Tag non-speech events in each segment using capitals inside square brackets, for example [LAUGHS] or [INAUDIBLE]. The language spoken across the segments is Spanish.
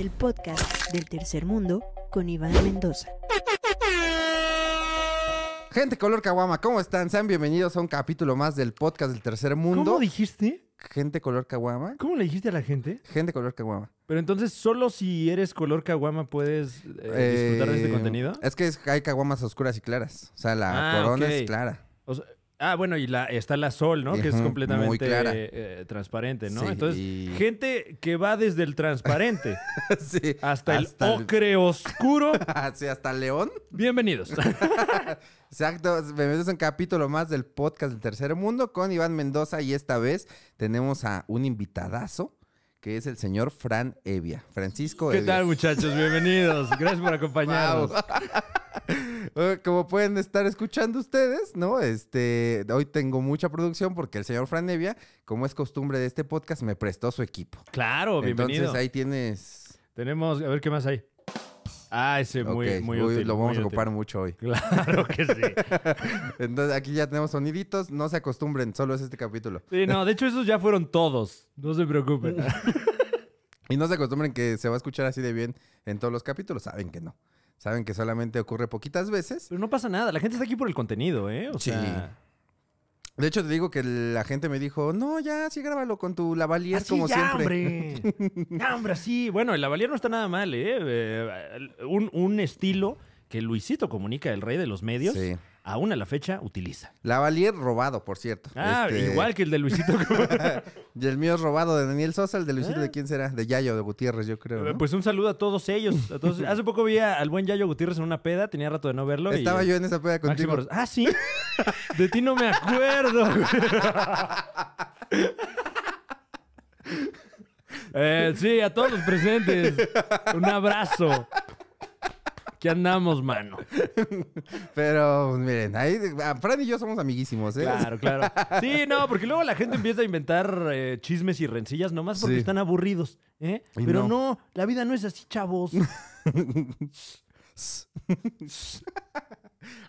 El podcast del tercer mundo con Iván Mendoza. Gente color caguama, ¿cómo están? Sean bienvenidos a un capítulo más del podcast del tercer mundo. ¿Cómo dijiste? Gente color caguama. ¿Cómo le dijiste a la gente? Gente color caguama. Pero entonces, solo si eres color caguama puedes eh, disfrutar de este eh, contenido. Es que hay caguamas oscuras y claras. O sea, la ah, corona es clara. O sea, Ah, bueno, y la, está la Sol, ¿no? que es completamente eh, transparente, ¿no? Entonces, gente que va desde el transparente [LAUGHS] hasta, el ocre oscuro. [LAUGHS] sí, hasta León. Bienvenidos. [LAUGHS] Exacto, bienvenidos a un capítulo más del podcast del Tercer Mundo con Iván Mendoza y esta vez tenemos a un invitadazo que es el señor Fran Evia. Francisco Evia. ¿Qué tal, muchachos? Bienvenidos. Gracias por acompañarnos. [LAUGHS] Eh, como pueden estar escuchando ustedes, ¿no? Este, hoy tengo mucha producción porque el señor Fran Evia, como es costumbre de este podcast, me prestó su equipo. Claro, bienvenido. Entonces ahí tienes Tenemos, a ver qué más hay. Ah, ese muy, muy útil. Lo vamos a ocupar mucho hoy. Claro que sí. [LAUGHS] Entonces aquí ya tenemos soniditos. No se acostumbren, solo es este capítulo. Sí, no, de hecho esos ya fueron todos. No se preocupen. [LAUGHS] y no se acostumbren que se va a escuchar así de bien en todos los capítulos. Saben que no. Saben que solamente ocurre poquitas veces. Pero no pasa nada. La gente está aquí por el contenido, ¿eh? sí. De hecho, te digo que la gente me dijo, no, ya, sí, grábalo con tu lavalier así ah, como ya, siempre. [LAUGHS] Hombre. sí. Bueno, el lavalier no está nada mal, ¿eh? eh un, un, estilo que Luisito comunica, el rey de los medios. Sí aún a la fecha utiliza. La Lavalier robado, por cierto. Ah, este, igual que el de Luisito. [LAUGHS] y el mío robado de Daniel Sosa, el de Luisito de ah. quién será, de Yayo de Gutiérrez, yo creo. Pues un saludo a todos ellos. [LAUGHS] Hace poco vi al buen Yayo Gutiérrez en una peda, tenía rato de no verlo. Estaba yo en esa peda contigo. Ah, sí. [LAUGHS] De ti no me acuerdo. Eh, sí, a todos los presentes. Un abrazo. ¿Qué andamos, mano. [LAUGHS] Pero, pues, miren, ahí ah, Fran y yo somos amiguísimos, ¿eh? Claro, claro. Sí, no, porque luego la gente empieza a inventar eh, chismes y rencillas nomás porque están aburridos, ¿eh? Pero no, la vida no es así, chavos. [LAUGHS] [LAUGHS]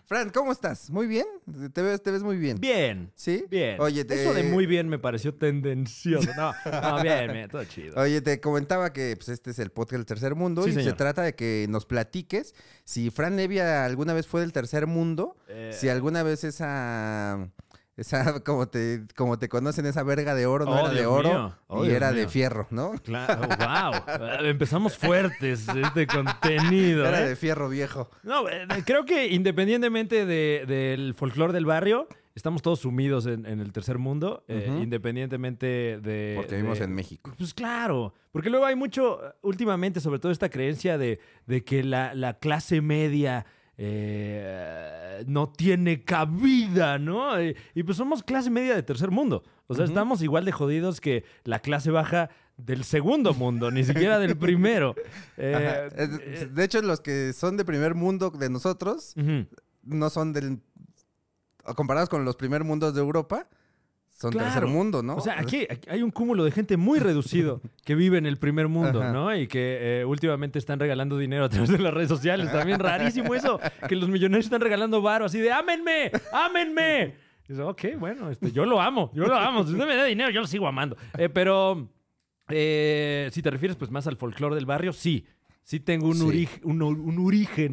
Fran, ¿cómo estás? ¿Muy bien? ¿Te ves, te ves muy bien? Bien. ¿Sí? Bien. Oye, Eso de muy bien me pareció tendencioso. No, no bien, bien, todo chido. Oye, te comentaba que pues, este es el podcast del tercer mundo y se trata de que nos platiques si Fran Nevia alguna vez fue del tercer mundo, eh. si alguna vez esa esa, [LAUGHS] como te, como te conocen, esa verga de oro no oh, era de oro oh, y era de fierro, ¿no? [LAUGHS] Claro, [LAUGHS] oh, wow. Empezamos fuertes este contenido. Era ¿eh? de fierro viejo. No, eh, creo que independientemente del folclore del barrio, estamos todos sumidos en, el tercer mundo, eh, independientemente de... Porque vivimos en México. Pues claro, porque luego hay mucho, últimamente, sobre todo esta creencia de, que la, la clase media eh, no tiene cabida, ¿no? y pues somos clase media de tercer mundo. O sea, estamos igual de jodidos que la clase baja del segundo mundo, ni siquiera del primero. [LAUGHS] Eh, eh, de hecho, los que son de primer mundo de nosotros no son del. Comparados con los primer mundos de Europa, son tercer mundo, ¿no? O sea, aquí, hay un cúmulo de gente muy reducido que vive en el primer mundo, ¿no? Y que eh, últimamente están regalando dinero a través de las redes sociales. También rarísimo eso, que los millonarios están regalando varos así de ¡ámenme! ¡ámenme! Y dice, ok, bueno, este, yo lo amo, yo lo amo. Si usted me da dinero, yo lo sigo amando. Eh, pero eh, si te refieres pues más al folclore del barrio, sí. Sí tengo un, un, origen.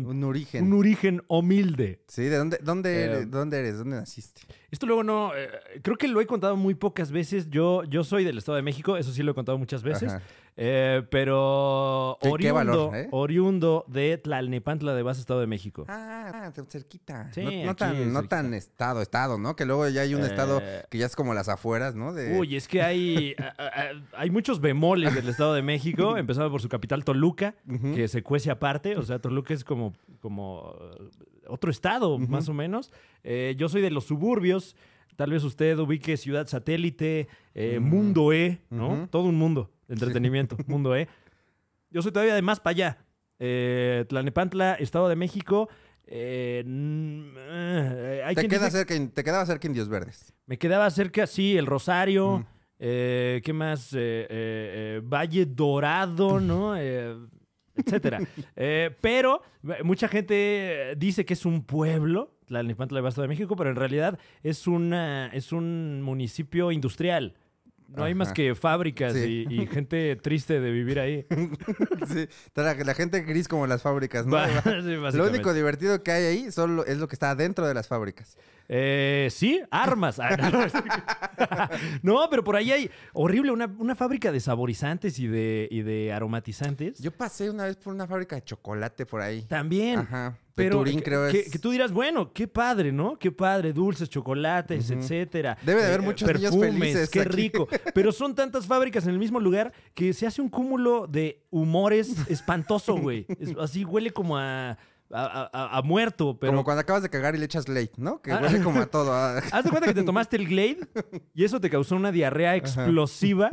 Un origen. Un origen humilde. Sí, ¿de dónde, dónde, dónde eres? ¿Dónde naciste? Esto luego no, eh, creo que lo he contado muy pocas veces. Yo, yo soy del Estado de México, eso sí lo he contado muchas veces. Eh, pero oriundo, ¿eh? oriundo de Tlalnepantla de Base, Estado de México. Ah, cerquita. Sí, no, tan, no tan estado, estado, ¿no? Que luego ya hay un estado que ya es como las afueras, ¿no? De... Uy, es que hay, [LAUGHS] hay muchos bemoles del Estado de México, [LAUGHS] empezando por su capital Toluca, que se cuece aparte. O sea, Toluca es como, como otro estado, más o menos. Eh, yo soy de los suburbios. Tal vez usted ubique Ciudad Satélite, eh, mm. Mundo E, ¿no? Todo un mundo entretenimiento, [LAUGHS] Mundo E. Yo soy todavía de más para allá. Eh, Tlanepantla, Estado de México. te, cerca, te quedaba cerca Indios Verdes. Me quedaba cerca, sí, el Rosario. Mm. ¿Qué más? Valle Dorado, ¿no? etcétera. Eh, pero eh, mucha gente dice que es un pueblo, la nipantla de Basto de México, pero en realidad es, una, es un municipio industrial. No hay más que fábricas y, gente triste de vivir ahí. [LAUGHS] Sí. La, la, gente gris como las fábricas, ¿no? [LAUGHS] lo único divertido que hay ahí solo es lo que está dentro de las fábricas. Eh, sí, armas. Ah, [LAUGHS] no, pero por ahí hay horrible una, fábrica de saborizantes y de, de aromatizantes. Yo pasé una vez por una fábrica de chocolate por ahí. También. Ajá. pero que, creo que, tú dirás, bueno, qué padre, ¿no? Qué padre, dulces, chocolates, etcétera. Debe de haber eh, muchos perfumes, niños qué rico. [LAUGHS] Pero son tantas fábricas en el mismo lugar que se hace un cúmulo de humores espantoso, güey. así huele como a a, muerto, pero... Como cuando acabas de cagar y le echas Glade, ¿no? Que ah, huele [LAUGHS] como a todo. Ah. Haz de cuenta que te tomaste el Glade y eso te causó una diarrea explosiva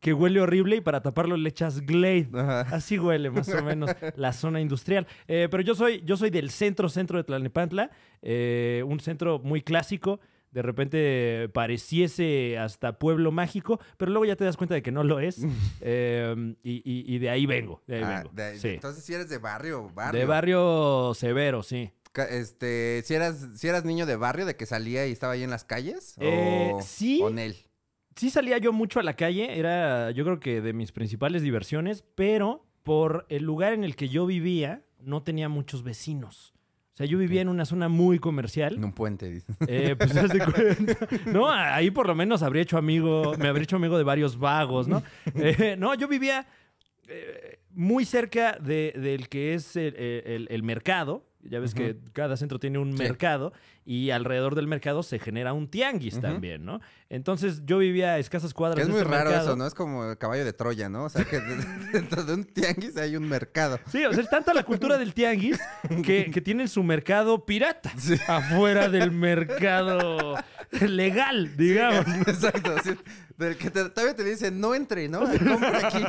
que huele horrible y para taparlo le echas Glade. Así huele más o menos la zona industrial. Eh, pero yo soy, yo soy del centro, centro de Tlalnepantla, eh, un centro muy clásico de repente pareciese hasta pueblo mágico, pero luego ya te das cuenta de que no lo es. [LAUGHS] Em, y, de ahí vengo. De ahí ah, vengo. Entonces, si eres de barrio, barrio. De barrio severo, sí. Este, si eras, si eras niño de barrio, de que salía y estaba ahí en las calles, eh, sí. Con él. Sí salía yo mucho a la calle, era yo creo que de mis principales diversiones, pero por el lugar en el que yo vivía no tenía muchos vecinos. O sea, yo vivía en una zona muy comercial. En un puente. Eh, pues cuenta. [LAUGHS] No, ahí por lo menos habría hecho amigo, me habría hecho amigo de varios vagos, ¿no? Eh, no, yo vivía eh, muy cerca de, del que es el mercado, ya ves que cada centro tiene un mercado y alrededor del mercado se genera un tianguis también, ¿no? Entonces yo vivía a escasas cuadras. es muy este raro eso, ¿no? Es como el caballo de Troya, ¿no? O sea, que [LAUGHS] dentro de un tianguis hay un mercado. Sí, o sea, es tanta la cultura del tianguis que, que tienen su mercado pirata afuera del mercado legal, digamos. [LAUGHS] Sí, exacto. Del que te, todavía te dicen, no entre, ¿no? [LAUGHS] Compra aquí.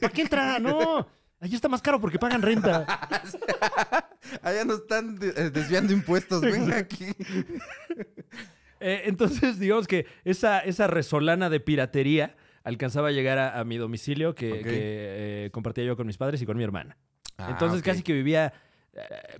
¿Para qué entra? No. Allí está más caro porque pagan renta. [LAUGHS] Allá no están eh, desviando impuestos, venga aquí. [LAUGHS] Eh, entonces, digamos que esa, esa resolana de piratería alcanzaba a llegar a, mi domicilio que, eh, compartía yo con mis padres y con mi hermana. Ah, entonces, casi que vivía,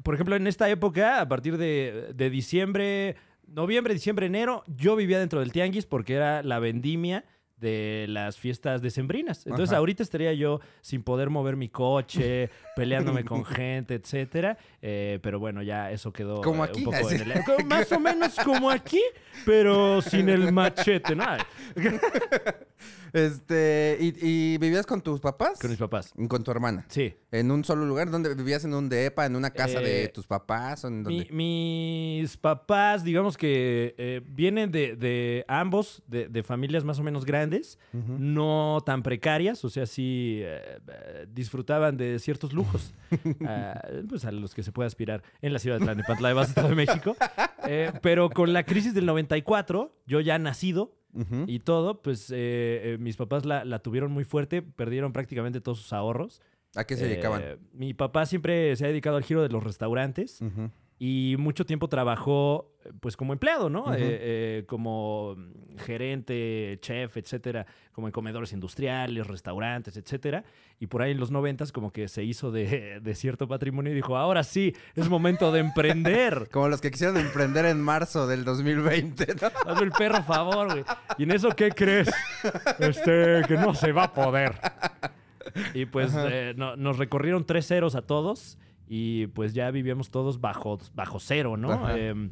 por ejemplo, en esta época, a partir de diciembre, noviembre, diciembre, enero, yo vivía dentro del tianguis porque era la vendimia de las fiestas decembrinas. Entonces ahorita estaría yo sin poder mover mi coche, [LAUGHS] peleándome con gente, etcétera. Eh, pero bueno, ya eso quedó eh, un poco en el... más o menos como aquí, pero sin el machete, ¿no? [LAUGHS] Este, y, vivías con tus papás? Con mis papás. con tu hermana? Sí. ¿En un solo lugar? ¿Dónde vivías? ¿En un depa? ¿En una casa de eh, tus papás? mis papás, digamos que eh, vienen de, ambos, de, familias más o menos grandes, no tan precarias, o sea, sí eh, disfrutaban de ciertos lujos, [LAUGHS] ah, pues a los que se puede aspirar en la ciudad de Tlalnepantla de Estado de México. [LAUGHS] pero con la crisis del 94, yo ya nacido, y todo, pues eh, eh, mis papás la, tuvieron muy fuerte, perdieron prácticamente todos sus ahorros. ¿A qué se eh, dedicaban? Mi papá siempre se ha dedicado al giro de los restaurantes y mucho tiempo trabajó eh, pues como empleado, ¿no? Eh, eh, como gerente, chef, etcétera, como en comedores industriales, restaurantes, etcétera. Y por ahí en los noventas como que se hizo de, [LAUGHS] cierto patrimonio y dijo, ahora sí, es momento de emprender. [LAUGHS] como los que quisieron emprender en marzo del 2020, ¿no? [LAUGHS] Hazme el perro favor, güey. ¿Y en eso qué crees? Este, que no se va a poder. Y pues nos recorrieron tres ceros a todos y pues ya vivíamos todos bajo, bajo cero, ¿no? Em,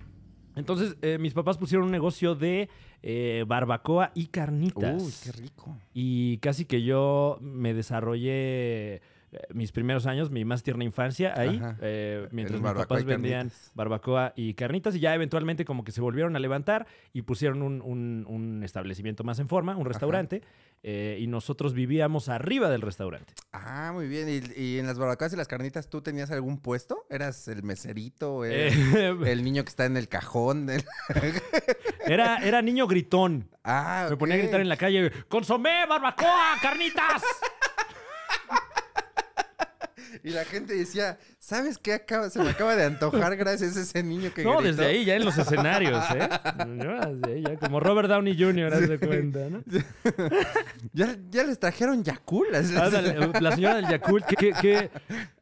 entonces, eh, mis papás pusieron un negocio de eh, barbacoa y carnitas. Uy, qué rico. Y casi que yo me desarrollé eh, mis primeros años, mi más tierna infancia ahí, eh, mientras mis papás vendían barbacoa y carnitas, y ya eventualmente como que se volvieron a levantar y pusieron un, un, establecimiento más en forma, un restaurante, eh, y nosotros vivíamos arriba del restaurante. Ah, muy bien. ¿Y, en las barbacoas y las carnitas tú tenías algún puesto? ¿Eras el meserito? [LAUGHS] el niño que está en el cajón? [LAUGHS] era, era niño gritón. Ah, Me ponía a gritar en la calle, consomé, barbacoa, carnitas. Y la gente decía, ¿sabes qué acaba? Se me acaba de antojar gracias a ese niño que No, desde ahí, ya en los escenarios, ¿eh? como Robert Downey Jr., haz de cuenta, ¿no? ya, les trajeron Yakult. la, señora del Yakult, que,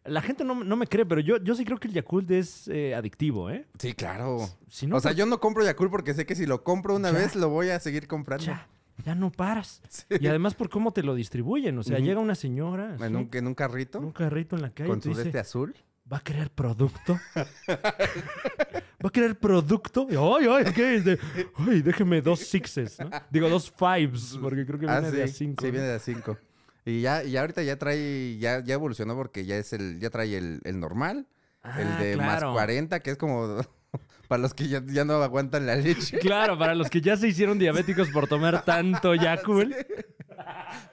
la gente no, no, me cree, pero yo, yo sí creo que el Yakult es eh, adictivo, ¿eh? Sí, claro. o sea, yo no compro Yakult porque sé que si lo compro una vez lo voy a seguir comprando. Ya ya no paras. Y además por cómo te lo distribuyen. O sea, llega una señora. ¿En un, carrito? En un carrito en la calle. ¿Con tu vete azul? ¿Va a querer producto? ¿Va a querer producto? ay! ¿Qué ¡Ay, déjeme dos sixes! Digo, dos fives, porque creo que ah, viene de a cinco. Sí, viene de a cinco. Y ya, y ahorita ya trae, ya, ya evolucionó porque ya es el, ya trae el, normal, el ah, de más 40, que es como para los que ya, no aguantan la leche. Claro, para los que ya se hicieron diabéticos por tomar tanto Yakul.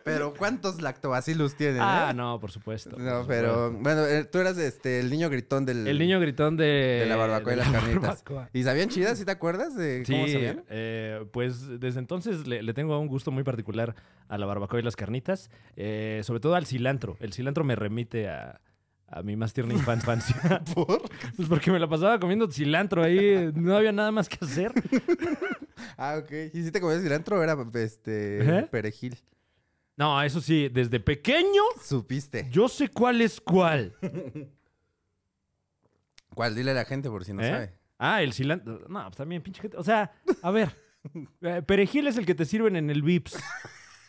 Pero ¿cuántos lactobacillus tienen? Ah, eh? no, por supuesto. No, pero bueno, eh, tú eras este el niño gritón del El niño gritón de, de la barbacoa y las carnitas. ¿Y sabían chidas, ¿sí te acuerdas de cómo sabían? Eh, pues desde entonces le, tengo un gusto muy particular a la barbacoa y las carnitas, eh, sobre todo al cilantro. El cilantro me remite a a mí más tierna infancia. [LAUGHS] ¿Por? Pues porque me la pasaba comiendo cilantro ahí, no había nada más que hacer. [LAUGHS] ah, ok. ¿Y si te comías cilantro era este ¿Eh? perejil? No, eso sí, desde pequeño. Supiste. Yo sé cuál es cuál. [LAUGHS] ¿Cuál? Dile a la gente por si no ¿Eh? sabe. Ah, el cilantro. No, pues también, pinche gente. O sea, a ver. Eh, perejil es el que te sirven en el Vips.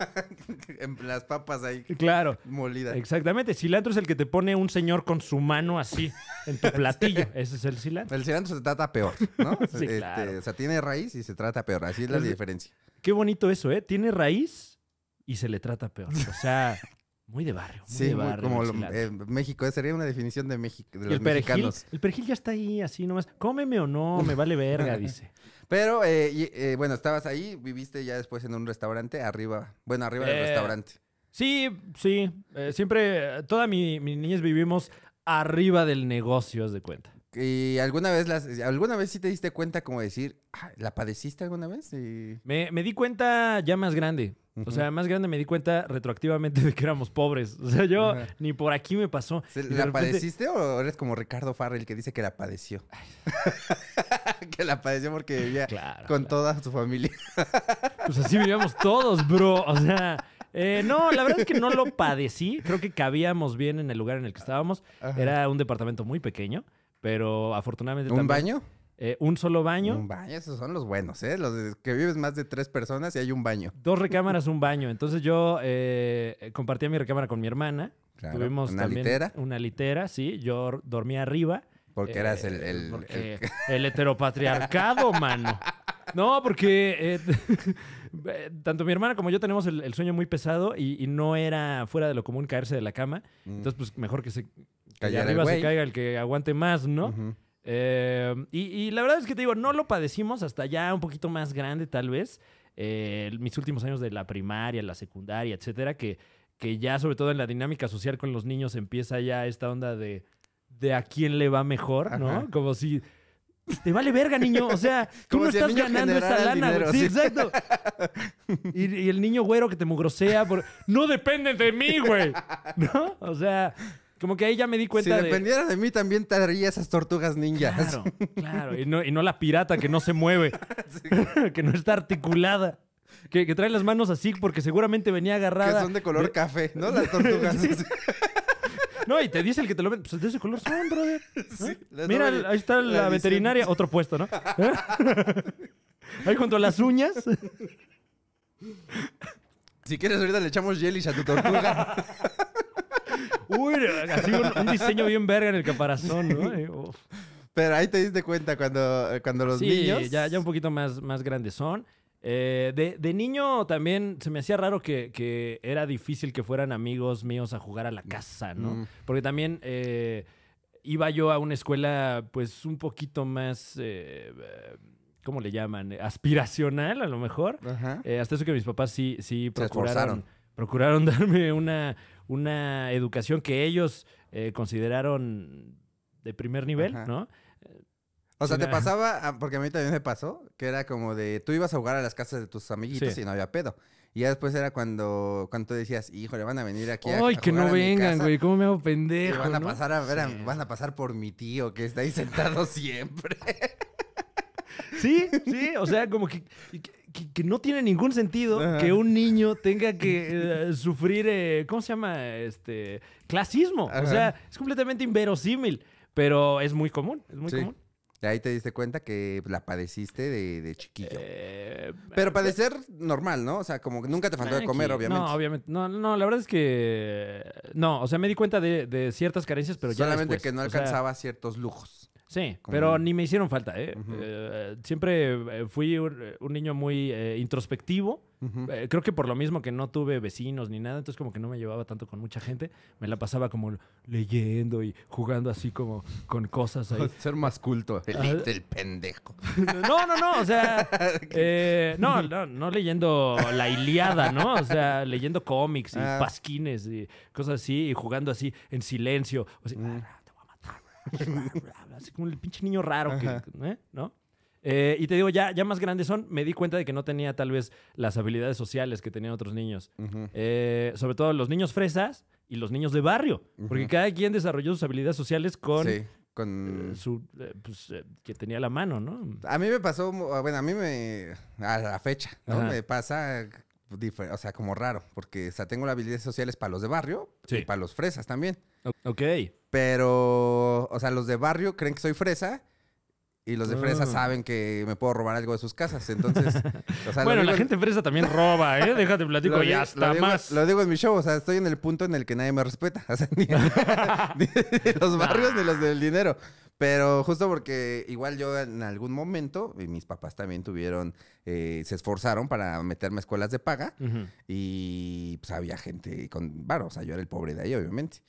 [LAUGHS] en las papas ahí. Claro. Molida. Exactamente. Cilantro es el que te pone un señor con su mano así en tu [LAUGHS] platillo. Ese es el cilantro. El cilantro se trata peor, ¿no? [LAUGHS] Este, o sea, tiene raíz y se trata peor. Así es la diferencia. Qué bonito eso, ¿eh? Tiene raíz y se le trata peor. O sea, muy de barrio. Muy sí, de barrio, como eh, México. Sería una definición de México, de el perejil, El perejil ya está ahí, así nomás. Cómeme o no, me vale verga, [LAUGHS] dice. Pero, eh, eh, bueno, estabas ahí, viviste ya después en un restaurante, arriba, bueno, arriba del restaurante. Sí, sí. siempre, toda mi, mi niñez vivimos arriba del negocio, es de cuenta. ¿Y alguna vez las, eh, alguna vez sí te diste cuenta como decir, ah, ¿la padeciste alguna vez? Me, di cuenta ya más grande. O sea, más grande me di cuenta retroactivamente de que éramos pobres. O sea, yo ni por aquí me pasó. ¿La padeciste o eres como Ricardo Farrell que dice que la padeció? [LAUGHS] que la padeció porque vivía con toda su familia. [LAUGHS] pues así vivíamos todos, bro. O sea, eh, no, la verdad es que no lo padecí. Creo que cabíamos bien en el lugar en el que estábamos. Era un departamento muy pequeño. Pero afortunadamente. ¿Un baño? Eh, un solo baño. Un baño, esos son los buenos, ¿eh? Los que vives más de tres personas y hay un baño. Dos recámaras, un baño. Entonces yo eh, compartía mi recámara con mi hermana. Tuvimos una litera. Una litera, sí. Yo dormía arriba. Porque eh, eras el. [LAUGHS] El, heteropatriarcado, mano. No, porque [LAUGHS] tanto mi hermana como yo tenemos el, sueño muy pesado y, no era fuera de lo común caerse de la cama. Mm. Entonces, pues mejor que se que arriba se caiga el que aguante más, ¿no? Eh, y, la verdad es que te digo, no lo padecimos hasta ya un poquito más grande, tal vez. Eh, mis últimos años de la primaria, la secundaria, etcétera, que, que ya, sobre todo en la dinámica social con los niños, empieza ya esta onda de, a quién le va mejor, ¿no? Como si. Te vale verga, niño. O sea, [LAUGHS] tú no estás ganando esa lana, sí, exacto. [LAUGHS] Y, el niño güero que te mugrosea por. No depende de mí, güey. ¿No? O sea, como que ahí ya me di cuenta. Si dependiera de, mí, también te esas tortugas ninjas. Claro, [LAUGHS] claro. Y no, no la pirata que no se mueve, [LAUGHS] [LAUGHS] que no está articulada. Que, trae las manos así porque seguramente venía agarrada. Que son de color café, ¿no? Las tortugas. No, y te dice el que te lo ven. Pues de ese color son, brother. Mira, ahí está la, veterinaria. Otro puesto, ¿no? ahí junto a las uñas. Si quieres, ahorita le echamos jelly a tu tortuga. Uy, un, diseño bien verga en el caparazón, ¿no? Pero ahí te diste cuenta cuando, cuando los sí, niños... Ya, ya un poquito más, más grandes son. Eh, de, niño también se me hacía raro que, era difícil que fueran amigos míos a jugar a la casa, ¿no? Porque también eh, iba yo a una escuela pues un poquito más... Eh, ¿Cómo le llaman? Aspiracional, a lo mejor. hasta eso que mis papás sí, sí procuraron, procuraron darme una, una educación que ellos eh, consideraron de primer nivel, ¿no? O sea, te pasaba, ah, porque a mí también me pasó, que era como de, tú ibas a jugar a las casas de tus amiguitos y no había pedo. Y ya después era cuando, cuando tú decías, híjole, van a venir aquí a Ay, que no vengan, güey, ¿cómo me hago pendejo? Van a, pasar a, ver, van a pasar por mi tío que está ahí [LAUGHS] sentado siempre. Sí, sí, o sea, como que que, no tiene ningún sentido que un niño tenga que eh, sufrir, eh, ¿cómo se llama? Este, clasismo. O sea, es completamente inverosímil, pero es muy común, es muy común. Ahí te diste cuenta que la padeciste de, de chiquillo. Eh, pero padecer normal, ¿no? O sea, como que nunca te faltó de comer, obviamente. No, obviamente. No, la verdad es que. No, o sea, me di cuenta de, ciertas carencias, pero Solamente ya. Solamente que no alcanzaba ciertos lujos. Sí, pero ni me hicieron falta. ¿eh? eh siempre eh, fui un niño muy eh, introspectivo. creo que por lo mismo que no tuve vecinos ni nada, entonces como que no me llevaba tanto con mucha gente, me la pasaba como leyendo y jugando así como con cosas ahí. [LAUGHS] Ser más culto, ah. el, pendejo. [LAUGHS] No, no, no, o sea, [LAUGHS] no, no, no leyendo la Iliada, ¿no? O sea, leyendo cómics y ah. pasquines y cosas así y jugando así en silencio. O sea, mm. ah, te voy a matar así como el pinche niño raro, ¿eh? ¿no? Eh, y te digo, ya, ya más grandes son, me di cuenta de que no tenía tal vez las habilidades sociales que tenían otros niños. Eh, sobre todo los niños fresas y los niños de barrio, porque cada quien desarrolló sus habilidades sociales con... con... su, pues, que tenía la mano, ¿no? A mí me pasó, ah, bueno, a mí me... A la fecha, ¿no? Me pasa o sea, como raro, porque o sea, tengo las habilidades sociales para los de barrio y para los fresas también. Ok. Pero, o sea, los de barrio creen que soy fresa. Y los de fresa mm. saben que me puedo robar algo de sus casas. Entonces, [LAUGHS] bueno, la gente fresa también roba, ¿eh? [LAUGHS] Déjate platico y hasta más. Lo digo en mi show, o sea, estoy en el punto en el que nadie me respeta. [LAUGHS] O sea, los barrios ni los del dinero. Pero justo porque igual yo en algún momento, y mis papás también tuvieron, eh, se esforzaron para meterme a escuelas de paga y pues había gente con bueno, o sea, yo era el pobre de ahí, obviamente.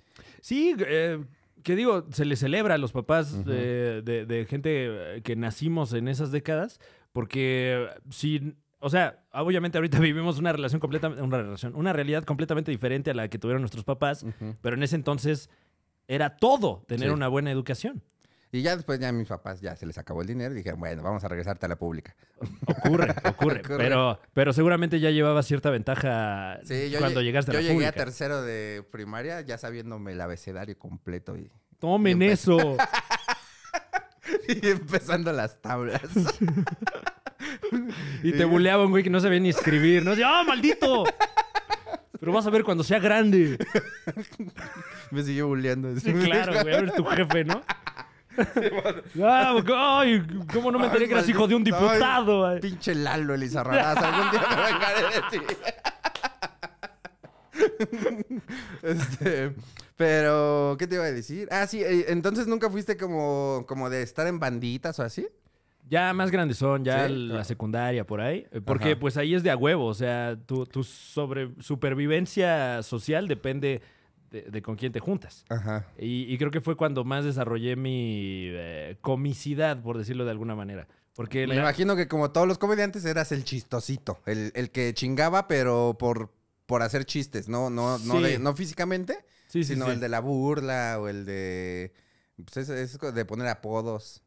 Sí, eh, que digo, se le celebra a los papás de, gente eh, que nacimos en esas décadas, porque si... O sea, obviamente ahorita [LAUGHS] vivimos una relación completamente, una relación, una realidad completamente diferente a la que tuvieron nuestros papás, pero en ese entonces era todo tener una buena educación. Y ya después ya mis papás ya se les acabó el dinero y dijeron, bueno, vamos a regresarte a la pública. Ocurre, [LAUGHS] ocurre. Pero, pero seguramente ya llevaba cierta ventaja cuando llegaste a la pública. Yo llegué a tercero de primaria ya sabiéndome el abecedario completo y... ¡Tomen eso! [LAUGHS] y empezando las tablas. [LAUGHS] y te buleaba un güey que no sabía ni escribir. No ¡ah, maldito! Pero vas a ver cuando sea grande. Me siguió buleando. Sí, claro, güey. ver tu jefe, ¿no? Ah, ay, ¿Cómo no me enteré que eras hijo de un diputado? pinche Lalo Elizarrarás. Algún día me de [LAUGHS] ti. Este, pero, ¿qué te iba a decir? Ah, sí, eh, entonces nunca fuiste como, como de estar en banditas o así. Ya más grandes son, ya la ah. secundaria por ahí. Eh, porque pues ahí es de a huevo, o sea, tu, supervivencia social depende de, con quién te juntas. Ajá. Y, creo que fue cuando más desarrollé mi eh, comicidad, por decirlo de alguna manera. Porque Me imagino que como todos los comediantes eras el chistosito, el, el que chingaba, pero por, por hacer chistes, no, no, no, físicamente, sí, sino el de la burla o el de... Pues, de poner apodos.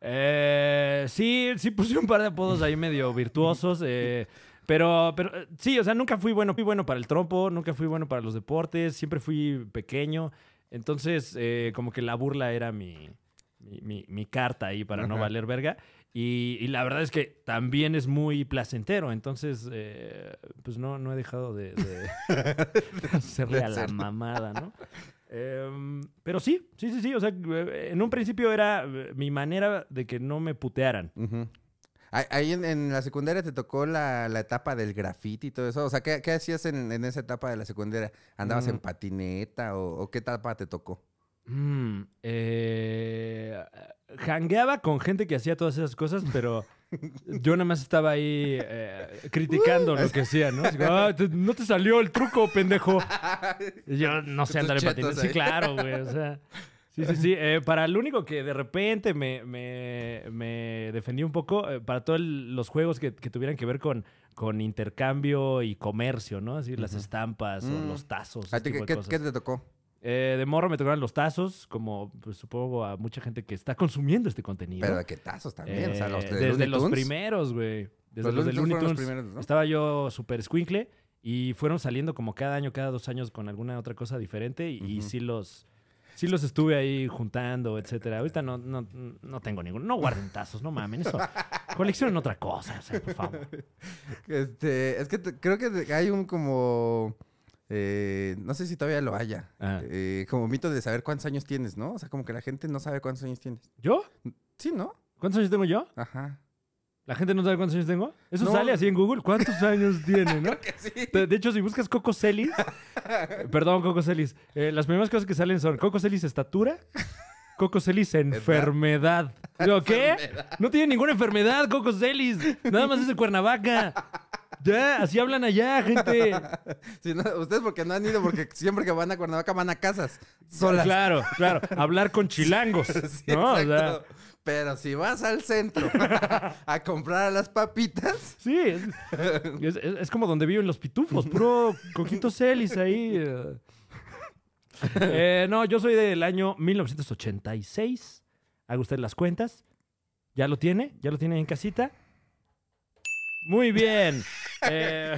Eh, sí, sí puse un par de apodos ahí medio virtuosos. Eh, pero, pero eh, sí, o sea, nunca fui bueno, fui bueno para el trompo, nunca fui bueno para los deportes, siempre fui pequeño. Entonces, eh, como que la burla era mi, carta ahí para no valer verga. Y, la verdad es que también es muy placentero. Entonces, eh, pues no, no he dejado de, [LAUGHS] hacerle a la mamada, ¿no? Em, pero sí, sí, sí, sí. O sea, en un principio era mi manera de que no me putearan. Ahí en, la secundaria te tocó la, etapa del graffiti y todo eso. O sea, ¿qué, hacías en, esa etapa de la secundaria? ¿Andabas en mm. patineta o, qué etapa te tocó? Mm, hangueaba eh, con gente que hacía todas esas cosas, pero [LAUGHS] yo nada más estaba ahí eh, criticando uh. lo que hacía, ¿no? Ah, no te salió el truco, pendejo. [LAUGHS] yo no sé andar en patineta. Sí, claro, güey. O sea. Sí, sí, sí. Eh, para el único que de repente me, me, defendí un poco, eh, para todos los juegos que, tuvieran que ver con, con intercambio y comercio, ¿no? Así, las estampas o los mm. tazos. qué, te tocó? Eh, de morro me tocaron los tazos, como pues, supongo a mucha gente que está consumiendo este contenido. Pero qué tazos también, o sea, los Desde los primeros, güey. Desde los, Primeros, Estaba yo súper squinkle y fueron saliendo como cada año, cada dos años con alguna otra cosa diferente y sí los sí los estuve ahí juntando, etcétera. Ahorita no, no, no tengo ninguno. No guarden tazos, no mamen. Eso. Coleccionen otra cosa, por favor. Este, es que creo que hay un como. Eh, no sé si todavía lo haya. Eh, como mito de saber cuántos años tienes, ¿no? O sea, como que la gente no sabe cuántos años tienes. ¿Yo? Sí, ¿no? ¿Cuántos años tengo yo? Ajá. La gente no sabe cuántos años tengo. Eso sale así en Google. ¿Cuántos años tiene, no? [LAUGHS] De hecho, si buscas Coco Celis, [LAUGHS] perdón, Coco Celis, eh, las primeras cosas que salen son Coco Celis estatura, Coco Celis enfermedad. [LAUGHS] ¿qué? No tiene ninguna enfermedad, Coco Celis. Nada más es de Cuernavaca. Ya, así hablan allá, gente. ustedes porque no han ido, porque siempre que van a Cuernavaca van a casas solas. Claro, claro. Hablar con chilangos. ¿no? Pero si vas al centro [LAUGHS] [LAUGHS] a comprar a las papitas. Sí, es, como donde viven los pitufos, puro coquito celis ahí. Eh. Eh, no, yo soy del año 1986. Haga usted las cuentas. ¿Ya lo tiene? ¿Ya lo tiene en casita? Muy bien. [LAUGHS] Eh,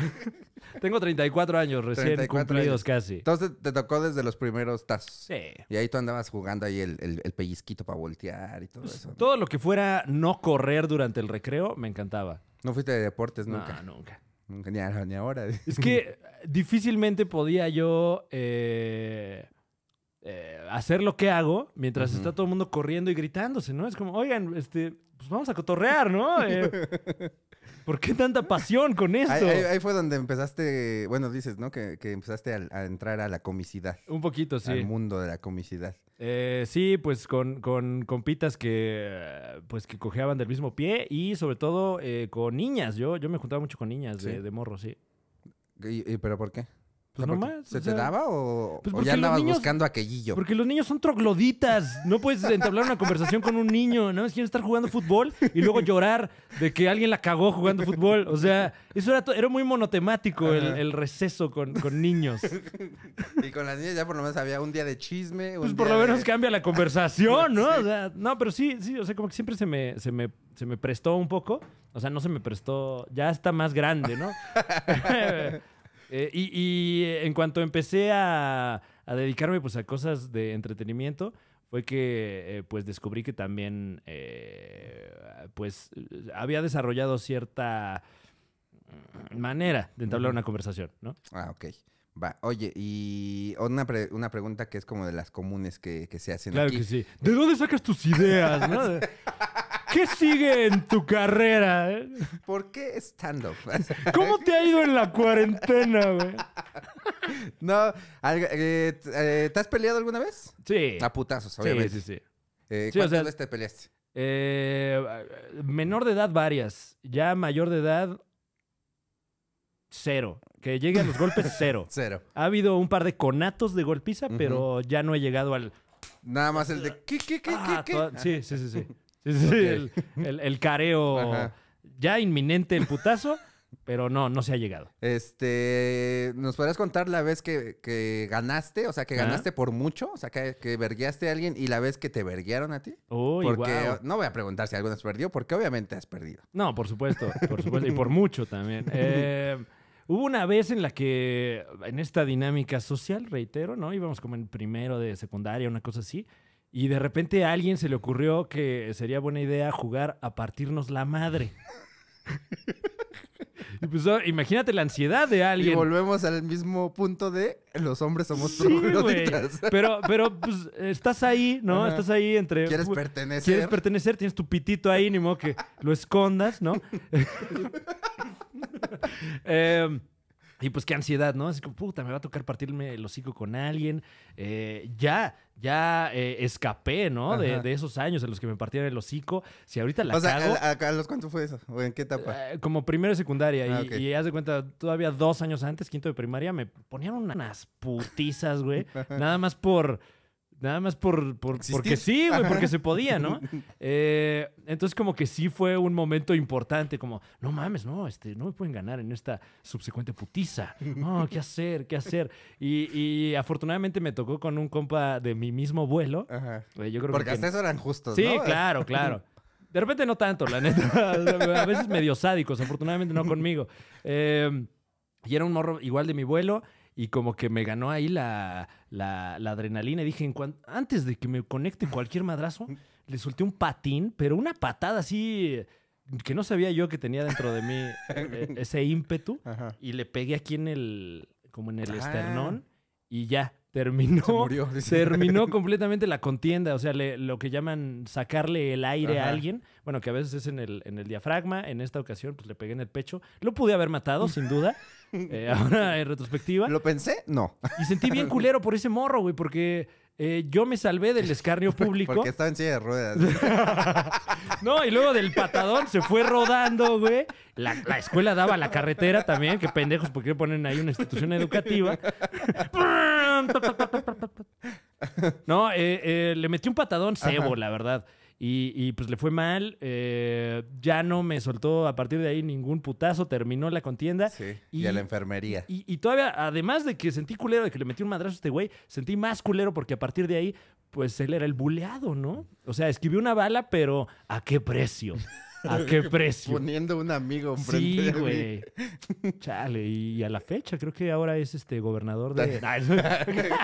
tengo 34 años recién cumplidos casi. Entonces te tocó desde los primeros tazos. Sí. Y ahí tú andabas jugando ahí el, pellizquito para voltear y todo pues, eso. Todo lo que fuera no correr durante el recreo me encantaba. No fuiste de deportes nunca. No, nunca. ni, ahora. Es que [LAUGHS] difícilmente podía yo eh, eh, hacer lo que hago mientras está todo el mundo corriendo y gritándose, ¿no? Es como, oigan, este, pues vamos a cotorrear, ¿no? Eh, [LAUGHS] ¿Por qué tanta pasión con esto? Ahí, fue donde empezaste, bueno, dices, ¿no? Que, empezaste a, entrar a la comicidad. Un poquito, sí. Al mundo de la comicidad. Eh, sí, pues con, con compitas que eh, pues que cojeaban del mismo pie y sobre todo eh, con niñas. Yo, yo me juntaba mucho con niñas de, morro, sí. y, pero por qué? ¿Se te daba o, pues ya andabas buscando aquellillo? Porque los niños son trogloditas. No puedes entablar una conversación con un niño. Nada más quieren estar jugando fútbol y luego llorar de que alguien la cagó jugando fútbol. O sea, eso era, era muy monotemático el, el, receso con, niños. [LAUGHS] Y con las niñas ya por lo menos había un día de chisme. pues por lo menos cambia la conversación, [LAUGHS] ¿no? o sea, no, pero sí, sí. O sea, como que siempre se me, se me, se me prestó un poco. O sea, no se me prestó. Ya está más grande, ¿no? [LAUGHS] Eh, y, eh, en cuanto empecé a, dedicarme pues, a cosas de entretenimiento, fue que eh, pues descubrí que también pues había desarrollado cierta manera de entablar una conversación, ¿no? Ah, ok. Va. Oye, y una, pregunta que es como de las comunes que, se hacen. Claro que sí. ¿De dónde sacas tus ideas? ¿no? [LAUGHS] ¿Qué sigue en tu carrera? ¿Por qué stand-up? ¿Cómo te ha ido en la cuarentena, güey? No, eh, eh, ¿te has peleado alguna vez? Sí. A putazos, obviamente. Sí, sí, eh, sí. Eh, veces te peleaste? menor de edad, varias. Ya mayor de edad, cero. Que llegue a los golpes, [LAUGHS] cero. cero. Ha habido un par de conatos de golpiza, pero ya no he llegado al. Nada más el de. Ah, sí, sí, sí, sí. [LAUGHS] Sí, sí, el, careo [LAUGHS] ya inminente, el putazo, [LAUGHS] pero no, no se ha llegado. Este, ¿nos podrías contar la vez que, ganaste? O sea, que ganaste por mucho, o sea, que, que a alguien y la vez que te verguearon a ti. porque no voy a preguntar si alguna has perdido, porque obviamente has perdido. No, por supuesto, por supuesto, y por [LAUGHS] mucho también. Eh, hubo una vez en la que, en esta dinámica social, reitero, ¿no? Íbamos como en primero de secundaria, una cosa así. Y de repente a alguien se le ocurrió que sería buena idea jugar a partirnos la madre. Pues, ah, imagínate la ansiedad de alguien. Y volvemos al mismo punto de los hombres somos sí, [LAUGHS] Pero, pero pues, estás ahí, ¿no? Estás ahí entre. Quieres pertenecer. Quieres pertenecer, tienes tu pitito ahí, ni modo que lo escondas, ¿no? [LAUGHS] [LAUGHS] eh, y pues qué ansiedad, ¿no? Así como, puta, me va a tocar partirme el hocico con alguien. Eh, ya, ya eh, escapé, ¿no? De, esos años en los que me partieron el hocico. Si ahorita la o sea, a, los cuánto fue eso? ¿O en qué etapa? Eh, como primero ah, y secundaria. y, y, haz de cuenta, todavía dos años antes, quinto de primaria, me ponían unas putizas, güey. [LAUGHS] nada más por Nada más por, por porque sí, güey, porque se podía, ¿no? [LAUGHS] Eh, entonces, como que sí fue un momento importante, como, no mames, no, este, no me pueden ganar en esta subsecuente putiza. No, ¿qué [LAUGHS] hacer? ¿Qué hacer? Y, afortunadamente me tocó con un compa de mi mismo vuelo. Ajá. porque hasta eso eran justos, Sí, claro, claro. [LAUGHS] De repente no tanto, la neta. A veces medio sádicos, afortunadamente no conmigo. Eh, y era un morro igual de mi vuelo y como que me ganó ahí la, adrenalina. Y dije, antes de que me conecte cualquier madrazo, le solté un patín, pero una patada así que no sabía yo que tenía dentro de mí eh, [LAUGHS] ese ímpetu. Y le pegué aquí en el, como en el ah. esternón y ya. Terminó, murió, terminó [LAUGHS] completamente la contienda, o sea, lo que llaman sacarle el aire a alguien, bueno, que a veces es en el, en el diafragma, en esta ocasión pues le pegué en el pecho, lo pude haber matado sin duda, [LAUGHS] Eh, ahora en retrospectiva. ¿Lo pensé? No. Y sentí bien culero por ese morro, güey, porque eh, yo me salvé del escarnio [LAUGHS] público. Porque estaba en silla de ruedas. [LAUGHS] no, y luego del patadón se fue rodando, güey. La, escuela daba la carretera también, que pendejos, porque ponen ahí una institución educativa. no, le metí un patadón cebo, la verdad. Y, y pues le fue mal, eh, ya no me soltó a partir de ahí ningún putazo, terminó la contienda. y, a la enfermería. Y, y, todavía, además de que sentí culero, de que le metí un madrazo a este güey, sentí más culero porque a partir de ahí, pues él era el buleado, ¿no? O sea, escribió una bala, pero ¿a qué precio? [LAUGHS] ¿A qué [LAUGHS] precio? Poniendo un amigo frente sí, güey. Chale, y a la fecha creo que ahora es este gobernador de...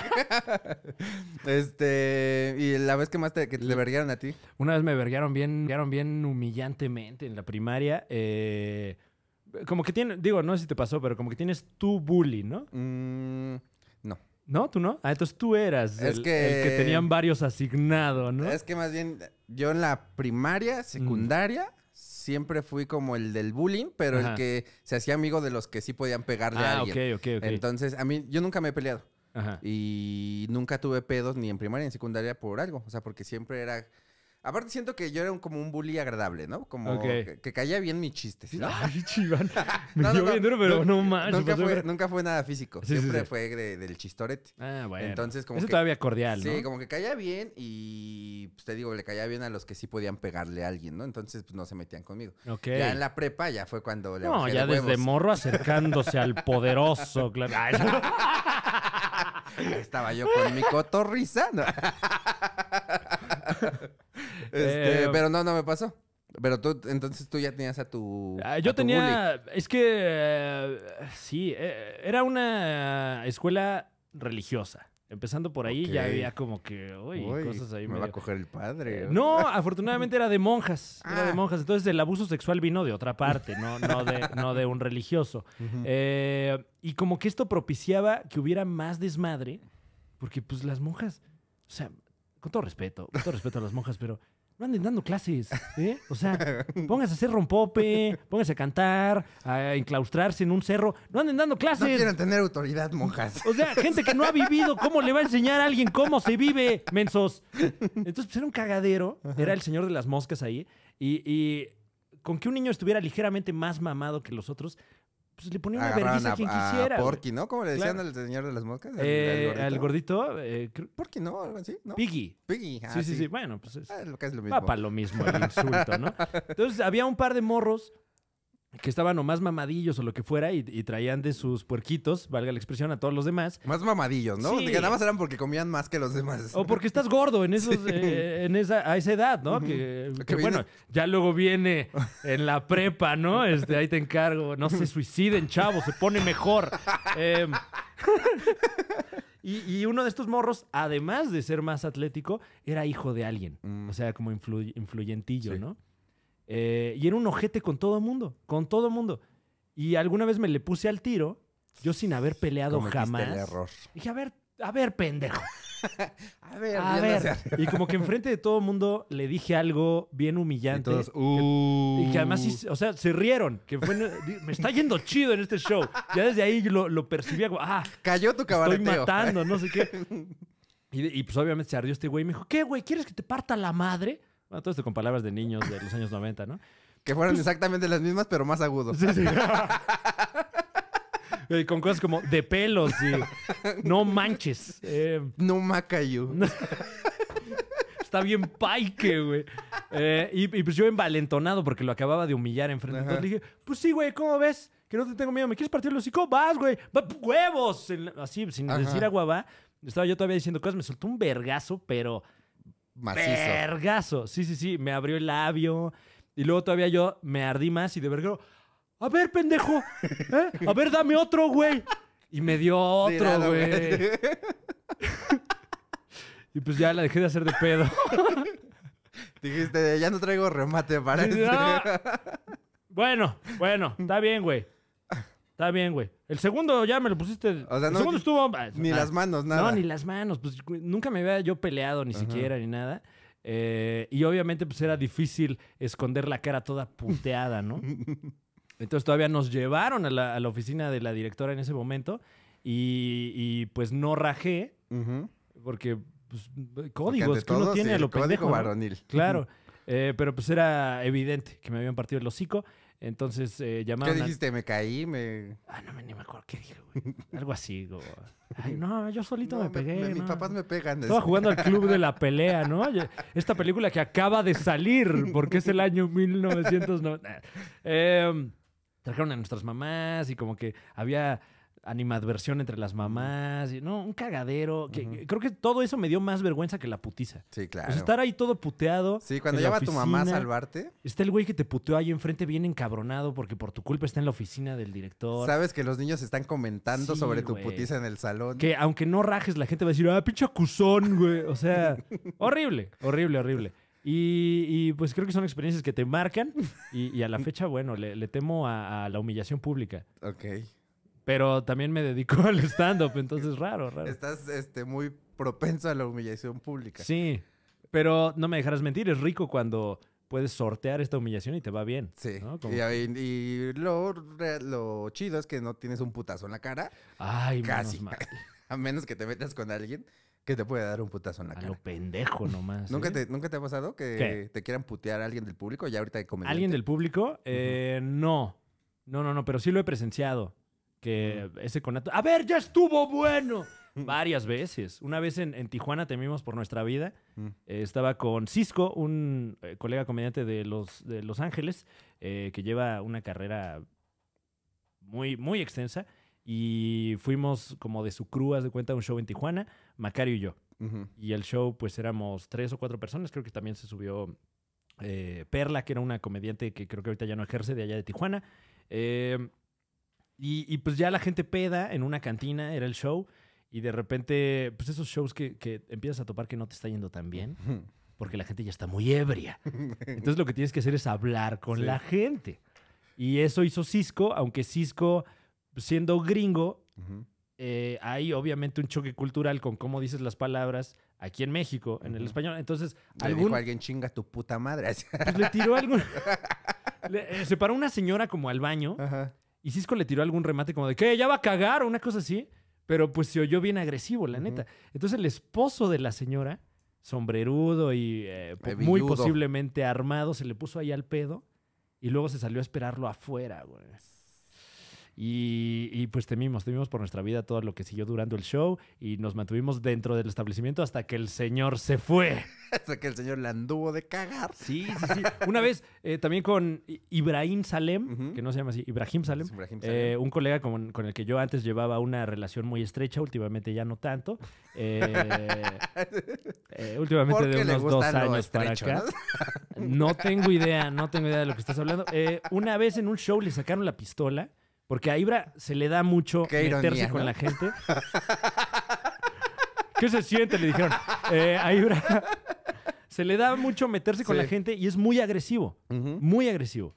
[LAUGHS] [LAUGHS] este, ¿y la vez que más te, que te a ti? Una vez me verguearon bien, bien humillantemente en la primaria. Eh, como que tiene, digo, no sé si te pasó, pero como que tienes tu bully, ¿no? Mm, no. ¿No? ¿Tú no? Ah, entonces tú eras es el, que, tenían varios asignados, ¿no? Es que más bien yo en la primaria, secundaria, siempre fui como el del bullying, pero el que se hacía amigo de los que sí podían pegarle a ah, alguien. ok, ok. Entonces, a mí, yo nunca me he peleado. Ajá. Y nunca tuve pedos ni en primaria ni en secundaria por algo. O sea, porque siempre era Aparte siento que yo era como un bully agradable, ¿no? Como que, caía bien mi chiste. [LAUGHS] Ay, [LAUGHS] Me dio bien duro, pero no, más. Nunca fue, nada físico. Siempre fue del chistorete. Ah, bueno. Entonces, como Eso todavía cordial, ¿no? Sí, como que caía bien y, pues, te digo, le caía bien a los que sí podían pegarle a alguien, ¿no? Entonces, pues, no se metían conmigo. Ya en la prepa ya fue cuando le No, ya desde morro [LAUGHS] acercándose al poderoso. Claro. estaba yo con mi cotorriza. Este, eh, pero no, no me pasó. Pero tú, entonces tú ya tenías a tu. Ah, yo tenía. Es que. Eh, sí, eh, era una escuela religiosa. Empezando por ahí, ya había como que, uy, cosas ahí. Me a coger el padre. No, afortunadamente era de monjas. Era de ah. monjas. Entonces el abuso sexual vino de otra parte, no, de, un religioso. y como que esto propiciaba que hubiera más desmadre, porque pues las monjas, o sea, con todo respeto, con todo respeto a las monjas, pero no anden dando clases, ¿eh? O sea, [LAUGHS] pónganse a hacer rompope, pónganse a cantar, a enclaustrarse en un cerro, no anden dando clases. No quieren tener autoridad, monjas. O sea, gente que no ha vivido, ¿cómo le va a enseñar a alguien cómo se vive, mensos? Entonces, pues, era un cagadero, era el señor de las moscas ahí, y, y, con que un niño estuviera ligeramente más mamado que los otros, pues le ponía una vergüenza a quien quisiera. A Porky, ¿no? Como le decían al señor de las moscas. Eh, al, gordito. Eh, Porky, ¿no? Algo ¿no? Piggy. Piggy, ah, sí, sí, sí, Bueno, pues es, ah, lo que es lo mismo. Va para lo mismo el insulto, ¿no? [LAUGHS] Entonces había un par de morros que estaban o más mamadillos o lo que fuera y, traían de sus puerquitos, valga la expresión, a todos los demás. Más mamadillos, ¿no? Que nada más eran porque comían más que los demás. O porque estás gordo en esos, eh, en esa, a esa edad, ¿no? Que, bueno, ya luego viene en la prepa, ¿no? [LAUGHS] Este, ahí te encargo. No se suiciden, chavo, se pone mejor. Em, y, uno de estos morros, además de ser más atlético, era hijo de alguien. Mm. O sea, como influyentillo, ¿no? Eh, y era un ojete con todo mundo, con todo mundo. Y alguna vez me le puse al tiro, yo sin haber peleado jamás. El error. Dije, a ver, a ver, pendejo. [LAUGHS] a ver, a ver. Y como que enfrente de todo mundo le dije algo bien humillante. Y, uh". y que además, o sea, se rieron. Que me está yendo chido en este show. Ya desde ahí lo, percibí percibía como, ah, cayó tu caballo, Estoy matando, no sé qué. [LAUGHS] Y, pues obviamente se ardió este güey me dijo, ¿qué, güey? ¿Quieres que te parta la madre? todo esto con palabras de niños de los años 90, ¿no? Que fueron exactamente las mismas, pero más agudos. Sí, sí. [LAUGHS] con cosas como de pelos y no manches. Eh. no macayo. Está bien paike, güey. Eh, y, pues yo envalentonado porque lo acababa de humillar enfrente. Entonces le dije, pues sí, güey, ¿cómo ves? Que no te tengo miedo. ¿Me quieres partir el hocico? Vas, güey. Va, huevos. Así, sin decir agua va. Estaba yo todavía diciendo cosas. Me soltó un vergazo, pero macizo. Sí, sí, sí. Me abrió el labio. Y luego todavía yo me ardí más y de vergüenza. A ver, pendejo. ¿eh? A ver, dame otro, güey. Y me dio [LAUGHS] otro, güey. [LAUGHS] y pues ya la dejé de hacer de pedo. [LAUGHS] Dijiste, ya no traigo remate para Bueno, bueno, está bien, güey. Está bien, güey. El segundo ya me lo pusiste. el segundo estuvo. Ni ah. las manos, nada. No, ni las manos. Pues nunca me había yo peleado ni siquiera ni nada. Eh, y obviamente, pues era difícil esconder la cara toda punteada, ¿no? [LAUGHS] Entonces todavía nos llevaron a la, oficina de la directora en ese momento y, pues no rajé, porque pues, códigos que uno tiene lo pendejo. Código varonil. Claro, eh, pero pues era evidente que me habían partido el hocico. Entonces eh, llamaron. ¿Qué dijiste? ¿Me caí? Me... Ah, no me, ni me acuerdo qué dije, güey. Algo así, güey. Ay, [LAUGHS] no, yo solito me pegué. Mis papás me pegan. Estaba jugando al club de la [LAUGHS] pelea, ¿no? Esta película que acaba de salir, porque es el año 1990. Eh, em, trajeron a nuestras mamás y como que había animadversión entre las mamás, no, un cagadero. Creo que todo eso me dio más vergüenza que la putiza. Sí, claro. estar ahí todo puteado. Sí, cuando lleva a tu mamá a salvarte. Está el güey que te puteó ahí enfrente bien encabronado porque por tu culpa está en la oficina del director. Sabes que los niños están comentando sobre tu putiza en el salón. Que aunque no rajes, la gente va a decir, ah, pinche acusón, güey. O sea, [LAUGHS] horrible, horrible, horrible. Y, pues creo que son experiencias que te marcan y, a la [LAUGHS] fecha, bueno, le, temo a, a, la humillación pública. Ok. Pero también me dedico [LAUGHS] al stand-up, entonces raro, raro. Estás este, muy propenso a la humillación pública. Sí, pero no me dejarás mentir, es rico cuando puedes sortear esta humillación y te va bien. Sí. Y, lo, chido es que no tienes un putazo en la cara. Ay, casi. [LAUGHS] a menos que te metas con alguien que te puede dar un putazo en la a cara. Lo pendejo nomás. ¿Nunca, ¿eh? te, ¿Nunca te ha pasado que te quieran putear a alguien del público? Ya ahorita ¿Alguien del público? Eh, no. No, no, no, pero sí lo he presenciado que ese conato, a ver, ya estuvo bueno. Varias veces. Una vez en, Tijuana temimos por nuestra vida. Eh, estaba con Cisco, un eh, colega comediante de Los, de Ángeles, eh, que lleva una carrera muy, muy extensa. Y fuimos como de su cruz de cuenta, un show en Tijuana, Macario y yo. Y el show, pues éramos tres o cuatro personas. Creo que también se subió Perla, que era una comediante que creo que ahorita ya no ejerce, de allá de Tijuana. Eh, y, pues ya la gente peda en una cantina, era el show, y de repente, pues esos shows que, empiezas a topar que no te está yendo tan bien, porque la gente ya está muy ebria. [LAUGHS] Entonces lo que tienes que hacer es hablar con la gente. Y eso hizo Cisco, aunque Cisco, siendo gringo, eh, hay obviamente un choque cultural con cómo dices las palabras aquí en México, en el español. Entonces, le alguien chinga tu puta madre. Pues, le tiró algo... [LAUGHS] [LAUGHS] Eh, se paró una señora como al baño Ajá. Y Cisco le tiró algún remate como de que eh, ya va a cagar o una cosa así. Pero pues se oyó bien agresivo, la neta. Entonces el esposo de la señora, sombrerudo y eh, muy posiblemente armado, se le puso ahí al pedo y luego se salió a esperarlo afuera, güey. Y, pues temimos, temimos por nuestra vida todo lo que siguió durando el show y nos mantuvimos dentro del establecimiento hasta que el señor se fue. [LAUGHS] hasta que el señor le anduvo de cagar. Sí, sí, sí. Una vez eh, también con Ibrahim Salem, que no se llama así, Ibrahim eh, Salem, un colega con, el que yo antes llevaba una relación muy estrecha, últimamente ya no tanto. Eh, últimamente de unos dos años para acá. ¿no? ¿no? tengo idea, no tengo idea de lo que estás hablando. una vez en un show le sacaron la pistola. Porque [LAUGHS] eh, a Ibra se le da mucho meterse con la gente. ¿Qué se siente? Le dijeron. a Ibra se le da mucho meterse con la gente y es muy agresivo. Muy agresivo.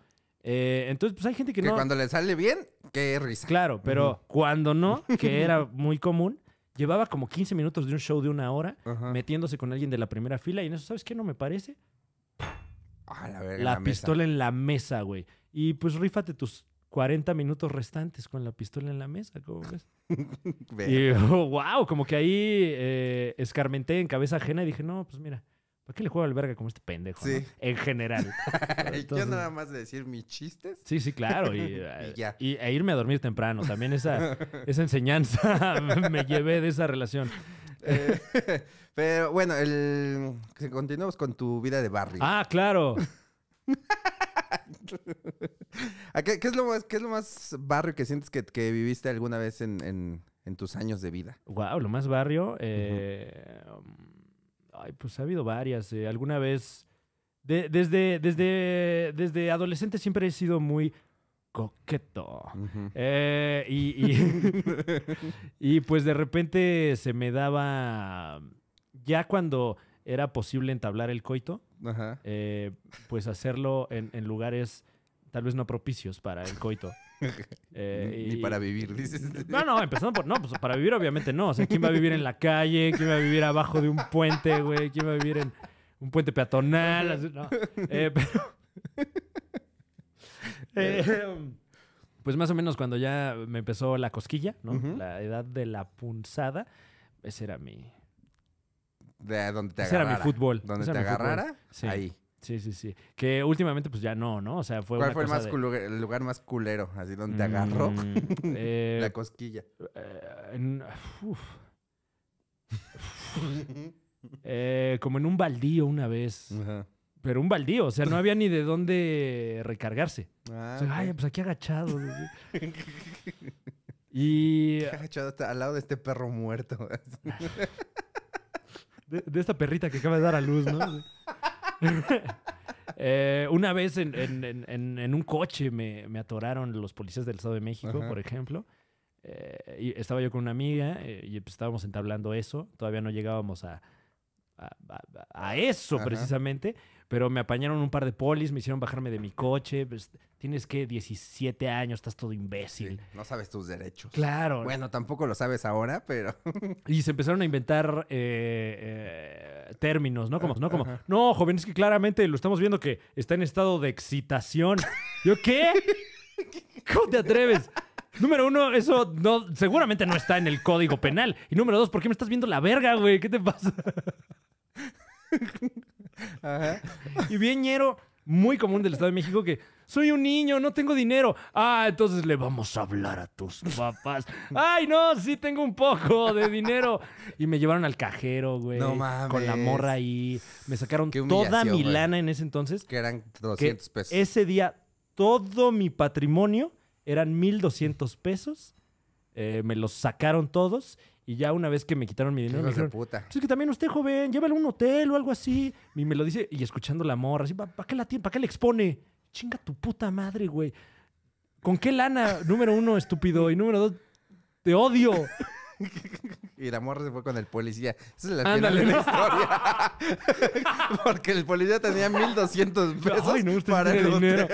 Eh, entonces, pues hay gente que, que cuando le sale bien, qué risa. Claro, pero cuando no, que [LAUGHS] era muy común, llevaba como 15 minutos de un show de una hora metiéndose con alguien de la primera fila y en eso, ¿sabes qué? No me parece. la, la pistola en la mesa, güey. Y pues rífate tus 40 minutos restantes con la pistola en la mesa, ¿cómo ves? [LAUGHS] y wow, [LAUGHS] como que ahí eh, escarmenté en cabeza ajena y dije, no, pues mira, ¿para qué le juego al verga como este pendejo? En general. [LAUGHS] Yo nada más de decir mis chistes. Sí, sí, claro. Y, eh, e irme a dormir temprano. También esa, esa enseñanza me llevé de esa relación. Eh, pero bueno, el... continuamos con tu vida de barrio. Ah, claro. [LAUGHS] qué, es lo más, barrio que sientes que, viviste alguna vez en, tus años de vida? Wow, lo más barrio. Eh, ay, pues ha habido varias. Eh, alguna vez. desde, adolescente siempre he sido muy coqueto. Eh, [LAUGHS] y pues de repente se me daba. Ya cuando era posible entablar el coito, eh, pues hacerlo en, lugares tal vez no propicios para el coito. [LAUGHS] ni, eh, para vivir, dices. [LAUGHS] No, no, empezando por. No, pues para vivir, obviamente no. O sea, ¿quién va a vivir en la calle? ¿Quién va a vivir abajo de un puente, güey? ¿Quién va a vivir en un puente peatonal? Eh, [LAUGHS] pues más o menos cuando ya me empezó la cosquilla, ¿no? La edad de la punzada. Ese era mi, de donde te mi fútbol. Donde te agarrara, ahí. Sí, sí, sí. Que últimamente, pues ya no, ¿no? O sea, fue. ¿Cuál fue el, lugar más culero? Así donde te mm, agarró [LAUGHS] eh, la cosquilla. Eh, eh, como en un baldío una vez. Pero un baldío, o sea, no había ni de dónde recargarse. Ah, ay, pues aquí agachado. [LAUGHS] y. Agachado al lado de este perro muerto. [LAUGHS] de, esta perrita que acaba de dar a luz, ¿no? [LAUGHS] [LAUGHS] Eh, una vez en, un coche me, me, atoraron los policías del Estado de México, por ejemplo. Eh, y estaba yo con una amiga eh, y pues estábamos entablando eso. Todavía no llegábamos a, a, eso precisamente. Pero me apañaron un par de polis, me hicieron bajarme de mi coche. Pues, tienes que 17 años, estás todo imbécil. no sabes tus derechos. Claro. Bueno, tampoco lo sabes ahora, pero. [LAUGHS] y se empezaron a inventar eh, eh, términos, ¿no? Como, ah, no, como, no, joven, es que claramente lo estamos viendo que está en estado de excitación. [LAUGHS] ¿Yo qué? ¿Cómo te atreves? Número uno, eso no, seguramente no está en el código penal. Y número dos, ¿por qué me estás viendo la verga, güey? ¿Qué te pasa? [LAUGHS] Ajá. Y bien ñero, muy común del Estado de México que soy un niño, no tengo dinero. Ah, entonces le vamos a hablar a tus papás. Ay, no, sí tengo un poco de dinero. Y me llevaron al cajero, güey. No mames. Con la morra ahí. Me sacaron toda mi lana en ese entonces. Que eran 200 pesos. Ese día todo mi patrimonio eran 1200 pesos. Eh, me los sacaron todos y ya una vez que me quitaron mi dinero, me dijeron, puta. Pues es que también usted, joven, llévelo a un hotel o algo así. Y me lo dice, y escuchando la morra, así, ¿para qué la tiene? ¿Para qué le expone? Chinga tu puta madre, güey. ¿Con qué lana? número uno, estúpido. Y número dos, te odio. [LAUGHS] Y la morra se fue con el policía. Esa es la final de la historia. [LAUGHS] Porque el policía tenía 1200 pesos para el dinero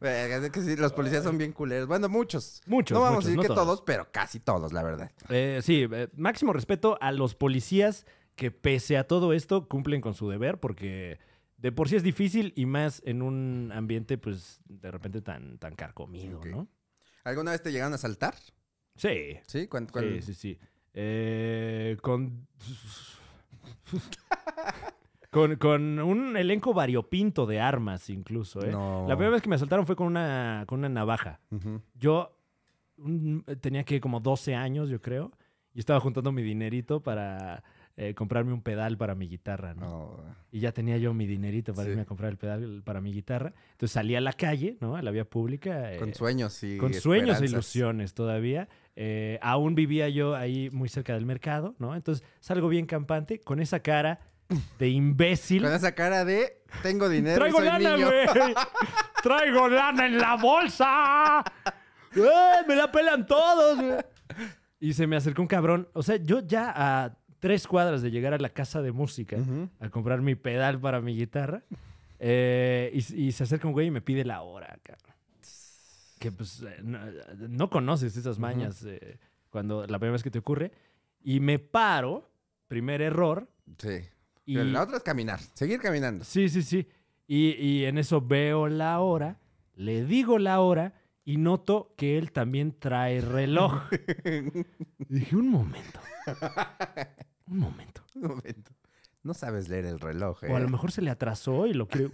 que sí, los policías son bien culeros. Bueno, muchos. Muchos. No vamos a decir que todos. pero casi todos, la verdad. Eh, sí, eh, máximo respeto a los policías que, pese a todo esto, cumplen con su deber porque de por sí es difícil y más en un ambiente, pues, de repente tan, tan carcomido, ¿no? ¿Alguna vez te llegaron a saltar? Sí. ¿Sí? ¿Cuándo? Sí, sí, sí. Eh, con... Con, un elenco variopinto de armas, incluso. ¿eh? La primera vez que me asaltaron fue con una, con una navaja. Yo tenía que como 12 años, yo creo, y estaba juntando mi dinerito para eh, comprarme un pedal para mi guitarra, ¿no? Oh. Y ya tenía yo mi dinerito para irme a comprar el pedal para mi guitarra. Entonces salí a la calle, ¿no? A la vía pública. Eh, con sueños y. Con sueños e ilusiones todavía. Eh, aún vivía yo ahí muy cerca del mercado, ¿no? Entonces salgo bien campante, con esa cara de imbécil. Con esa cara de tengo dinero. Traigo lana, güey. [LAUGHS] Traigo lana en la bolsa. ¡Eh! me la pelan todos, Y se me acercó un cabrón. O sea, yo ya a tres cuadras de llegar a la casa de música a comprar mi pedal para mi guitarra. Eh, y, se acerca un güey y me pide la hora, Que pues eh, no, conoces esas mañas cuando la primera vez que te ocurre. Y me paro, primer error. Sí. Y... la otra es caminar, seguir caminando. Sí, sí, sí. Y, en eso veo la hora, le digo la hora y noto que él también trae reloj. [LAUGHS] dije, un momento. Un momento. Un momento. No sabes leer el reloj. O a lo ¿eh? mejor se le atrasó y lo quiere,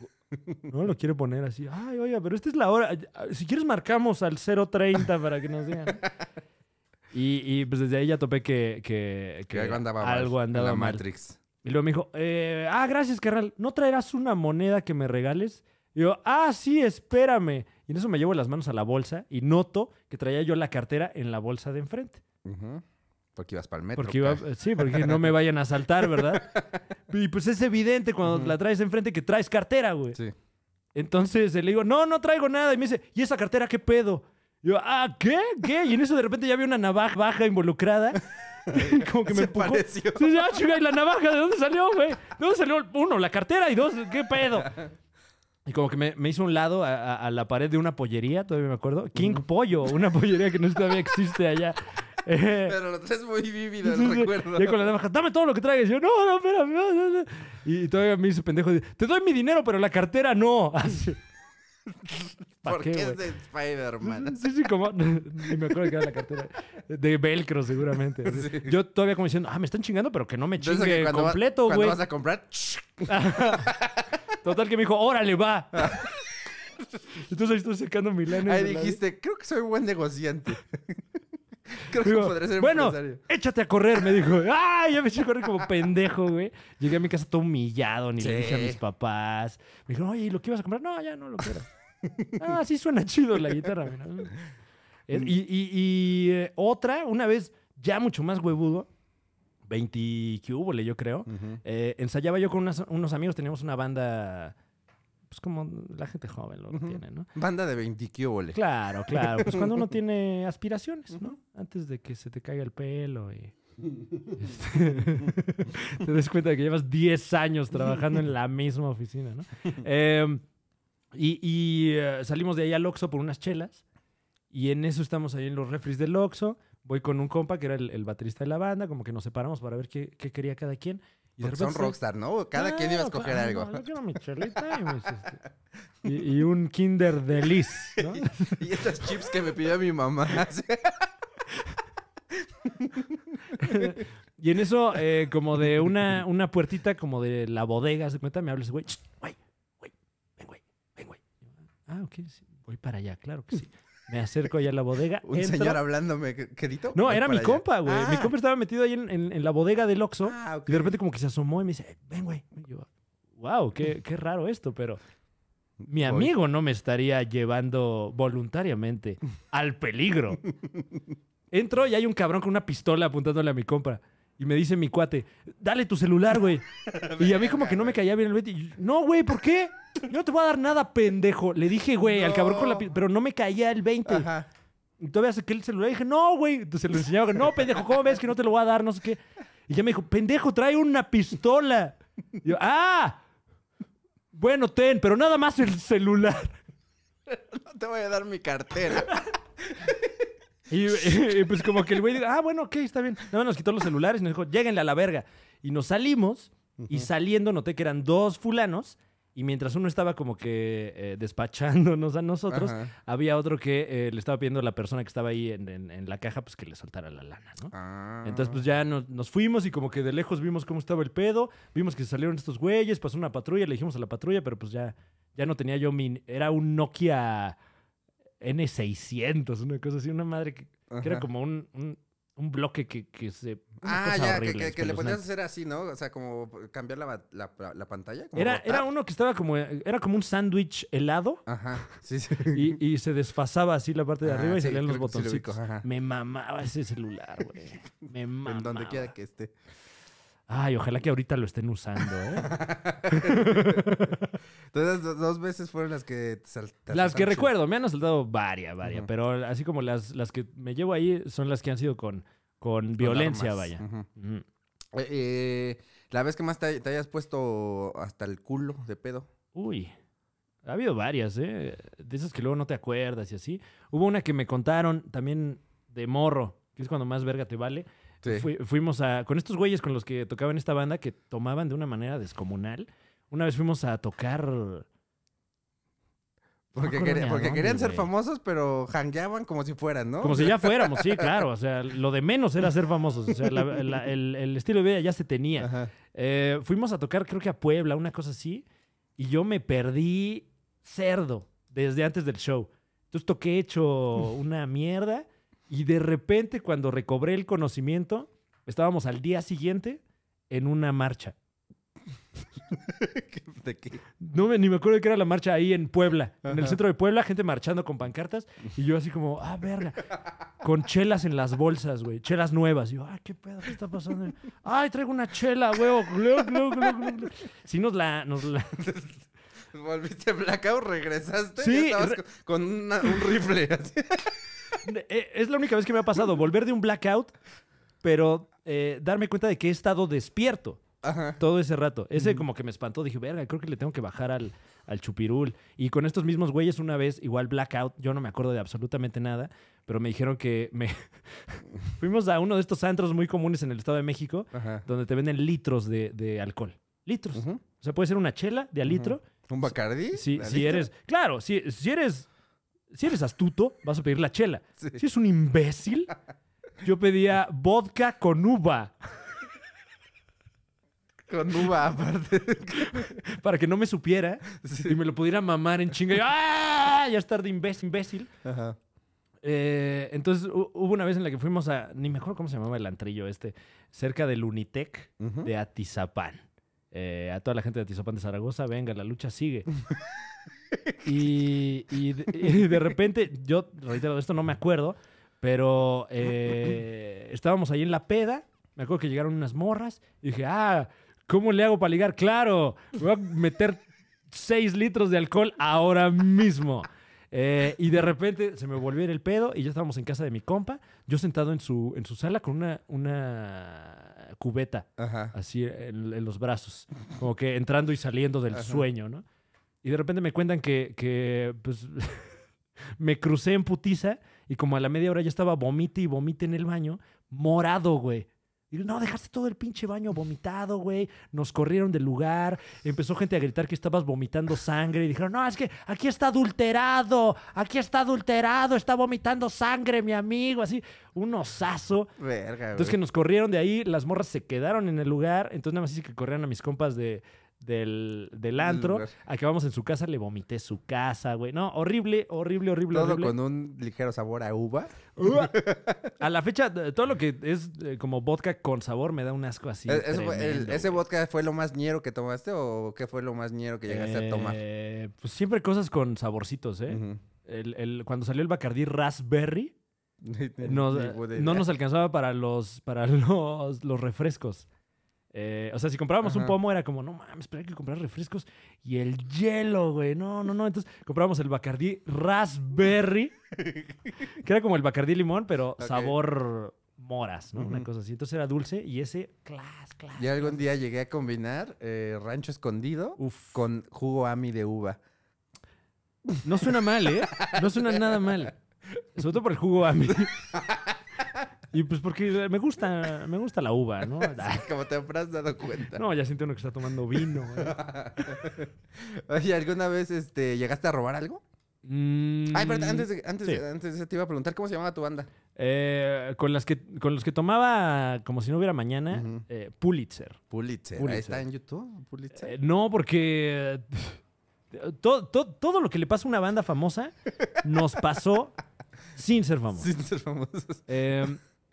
no lo quiere poner así. Ay, oye pero esta es la hora. Si quieres marcamos al 0.30 para que nos digan. Y, pues desde ahí ya topé que, que, algo andaba, mal. la Matrix. Y luego me dijo, eh, ah, gracias, carnal. ¿No traerás una moneda que me regales? Y yo, ah, sí, espérame. Y en eso me llevo las manos a la bolsa y noto que traía yo la cartera en la bolsa de enfrente. Porque ibas para el metro. Porque iba, eh, sí, porque no me vayan a asaltar, ¿verdad? [LAUGHS] Y pues es evidente cuando la traes enfrente que traes cartera, güey. Sí. Entonces eh, le digo, no, no traigo nada. Y me dice, ¿y esa cartera qué pedo? Y yo, ah, ¿qué? ¿Qué? Y en eso de repente ya había una navaja baja involucrada. [LAUGHS] [LAUGHS] como que me Pareció. Sí, sí, ah, la navaja? ¿De dónde salió, güey? ¿De dónde salió? Uno, la cartera y dos, ¿qué pedo? Y como que me, me hizo un lado a, la pared de una pollería, todavía me acuerdo. King Pollo, una pollería que no todavía existe allá. [LAUGHS] Pero lo traes muy vívido el recuerdo. Y con la navaja, dame todo lo que traigas. yo, no, no, espérame. No, no, Y, todavía me hizo pendejo. Te doy mi dinero, pero la cartera no. [LAUGHS] Así. [LAUGHS] Porque qué, es de Spider-Man. [LAUGHS] Sí, sí, como. [LAUGHS] Ni me acuerdo que era la cartera. De Velcro, seguramente. Yo todavía como diciendo, ah, me están chingando, pero que no me chingue completo, güey. Cuando vas a comprar. Total que me dijo, órale, va. Entonces ahí estoy secando mi lana. Ahí dijiste, creo que soy buen negociante. Creo que podría ser bueno, échate a correr, me dijo. ¡Ah! Ya me eché a correr como pendejo, güey. Llegué a mi casa todo humillado, ni le dije a mis papás. Me dijo oye, ¿y lo que ibas a comprar? No, ya no lo quiero. Ah, sí suena chido la guitarra. y, eh, otra, una vez ya mucho más huevudo, 20 cubole, yo creo. Eh, ensayaba yo con unos amigos, teníamos una banda. Pues como la gente joven lo tiene, ¿no? Banda de 20 cubole. Claro, claro. Pues cuando uno [LAUGHS] tiene aspiraciones, ¿no? Antes de que se te caiga el pelo y. Este, [LAUGHS] te des cuenta de que llevas 10 años trabajando en la misma oficina, ¿no? Eh, [LAUGHS] Y, eh, salimos de ahí al Oxxo por unas chelas. Y en eso estamos ahí en los refres del Oxxo. Voy con un compa que era el, baterista de la banda, como que nos separamos para ver qué, quería cada quien. son rockstar, ¿no? Cada quien iba a ah, escoger algo. yo quiero mi [LAUGHS] chelita este, y, un Kinder Delice, ¿no? [LAUGHS] y, esas chips que me pidió mi mamá. [LAUGHS] y en eso, eh, como de una, una puertita, como de la bodega, se cuenta, me habla güey, güey, Ah, ok, voy para allá, claro que mm. sí. Me acerco allá a la bodega. [LAUGHS] Un señor hablándome, querido. No, era mi compa, güey. Mi ah. compa estaba metido ahí en, la bodega del Oxxo. Ah, y de repente como que se asomó y me dice, ven, güey. yo, wow, qué, mm. qué raro esto, pero mi amigo no me estaría llevando voluntariamente [LAUGHS] al peligro. Entro y hay un cabrón con una pistola apuntándole a mi compa. Y me dice mi cuate, dale tu celular, güey. [LAUGHS] y a mí como que no me caía bien el 20. no, güey, ¿por qué? [LAUGHS] no te voy a dar nada, pendejo. Le dije, güey, al cabrón con la pistola. pero no me caía el 20. Ajá. Y todavía saqué el celular y dije, no, güey. Entonces se lo enseñaba, no, pendejo, ¿cómo ves que no te lo voy a dar? No sé qué. Y ya me dijo, pendejo, trae una pistola. Y yo, ah, bueno, ten, pero nada más el celular. [LAUGHS] No te voy a dar mi cartera. [LAUGHS] Y, pues como que el güey dijo, ah, bueno, ok, está bien. Nada más nos quitó los celulares y nos dijo, lléguenle a la verga. Y nos salimos. Y saliendo noté que eran dos fulanos y mientras uno estaba como que eh, despachándonos a nosotros, había otro que eh, le estaba pidiendo a la persona que estaba ahí en, la caja, pues que le soltara la lana, ¿no? Ah. Entonces, pues ya nos, nos, fuimos y como que de lejos vimos cómo estaba el pedo, vimos que se salieron estos güeyes, pasó una patrulla, le dijimos a la patrulla, pero pues ya, ya no tenía yo mi... Era un Nokia N600, una cosa así, una madre que, era como un un bloque que, que se. Ah, ya, que, le ponías le hacer así, ¿no? O sea, como cambiar la, la, pantalla. era, era, uno que estaba como. Eh, era como un sándwich helado. Ajá. Sí, Y, y, se desfasaba así la parte de ah, arriba y salían los botoncitos. Me mamaba ese celular, güey. Me mamaba. [LAUGHS] En donde quiera que esté. Ay, ojalá que ahorita lo estén usando, ¿eh? [LAUGHS] Entonces, dos veces fueron las que te Las que recuerdo, me han asaltado varias, varias, pero así como las, las que me llevo ahí son las que han sido con, con violencia, vaya. Eh, eh, la vez que más te, te hayas puesto hasta el culo de pedo. Uy, ha habido varias, ¿eh? De esas que luego no te acuerdas y así. Hubo una que me contaron también de morro, que es cuando más verga te vale, fuimos a. Con estos güeyes con los que tocaban esta banda que tomaban de una manera descomunal. Una vez fuimos a tocar. Porque, querían ser famosos, pero jangueaban como si fueran, ¿no? Como si ya fuéramos, sí, [LAUGHS] claro. O sea, lo de menos era ser famosos. O sea, el, estilo de vida ya se tenía. Eh, fuimos a tocar, creo que a Puebla, una cosa así. Y yo me perdí cerdo desde antes del show. Entonces toqué hecho una mierda. Y de repente, cuando recobré el conocimiento, estábamos al día siguiente en una marcha. [LAUGHS] ¿De qué? No me, ni me acuerdo que era la marcha ahí en Puebla, en el centro de Puebla, gente marchando con pancartas y yo así como, ah, verga, con chelas en las bolsas, güey, chelas nuevas. Y yo, ah, qué pedo, ¿qué está pasando? Ay, traigo una chela, wey Sí, nos la... Nos la... [LAUGHS] ¿Volviste ¿Regresaste? Sí. estabas con un rifle. Así. [LAUGHS] Eh, es la única vez que me ha pasado volver de un blackout, pero eh, darme cuenta de que he estado despierto. Todo ese rato. Ese como que me espantó. Dije, verga, creo que le tengo que bajar al, al chupirul. Y con estos mismos güeyes una vez, igual blackout, yo no me acuerdo de absolutamente nada, pero me dijeron que me... [LAUGHS] Fuimos a uno de estos antros muy comunes en el Estado de México, donde te venden litros de, alcohol. Litros. O sea, puede ser una chela de a litro. ¿Un Bacardi? Si, eres... Claro, si, si eres si eres astuto, vas a pedir la chela. Si es un imbécil, yo pedía vodka con uva. Con uva, aparte. Para que no me supiera y me lo pudiera mamar en chinga. ¡Ah! Ya estar de imbécil. Eh, entonces hubo una vez en la que fuimos a, ni mejor cómo se llamaba el antrillo este, cerca del Unitec de Atizapán. Eh, a toda la gente de Atizapán de Zaragoza, venga, la lucha sigue. [LAUGHS] Y, de, repente, yo reitero, esto no me acuerdo, pero eh, estábamos ahí en la peda. Me acuerdo que llegaron unas morras y dije, ah, ¿cómo le hago para ligar? Claro, voy a meter 6 litros de alcohol ahora mismo. Eh, y de repente se me volvió el pedo y ya estábamos en casa de mi compa, yo sentado en su, en su sala con una, cubeta así en, los brazos, como que entrando y saliendo del sueño, ¿no? Y de repente me cuentan que, pues, [LAUGHS] me crucé en putiza y como a la media hora ya estaba vomite y vomite en el baño, morado, güey. Y no, dejaste todo el pinche baño vomitado, güey. Nos corrieron del lugar. Empezó gente a gritar que estabas vomitando sangre. Y dijeron, no, es que aquí está adulterado. Aquí está adulterado. Está vomitando sangre, mi amigo. Así, un osazo. Verga, Entonces que nos corrieron de ahí. Las morras se quedaron en el lugar. Entonces nada más hice que corrieron a mis compas de, del, antro. Acabamos en su casa, le vomité su casa, güey. No, horrible, horrible, horrible. Todo con un ligero sabor a uva. [LAUGHS] A la fecha, todo lo que es eh, como vodka con sabor me da un asco así. ¿E-, ¿Ese vodka fue lo más ñero que tomaste o qué fue lo más ñero que llegaste a eh, tomar? Pues siempre cosas con saborcitos, ¿eh? cuando salió el Bacardí Raspberry. [LAUGHS] no nos alcanzaba para los para [LAUGHS] los, los refrescos. Eh, o sea, si comprábamos un pomo era como, no mames, pero hay que comprar refrescos y el hielo, güey. No, no, no. Entonces comprábamos el Bacardí Raspberry, [LAUGHS] que era como el Bacardí limón, pero sabor moras, ¿no? Una cosa así. Entonces era dulce y ese, clas, clas. Y algún día llegué a combinar eh, rancho escondido con jugo ami de uva. No suena mal, ¿eh? No suena nada mal. Sobre todo por el jugo ami. [LAUGHS] Y pues porque me gusta, me gusta la uva, ¿no? [LAUGHS] como te habrás dado cuenta. No, ya siento uno que está tomando vino. ¿eh? [LAUGHS] Oye, ¿alguna vez este, llegaste a robar algo? Mm, Ay, pero antes de, antes, antes te iba a preguntar cómo se llamaba tu banda. Eh, con, las que, con los que tomaba como si no hubiera mañana, eh, Pulitzer. Pulitzer. ¿Está en YouTube? Pulitzer. no, porque todo, todo, todo, lo que le pasa a una banda famosa nos pasó [LAUGHS] sin ser famosos. Sin ser famosos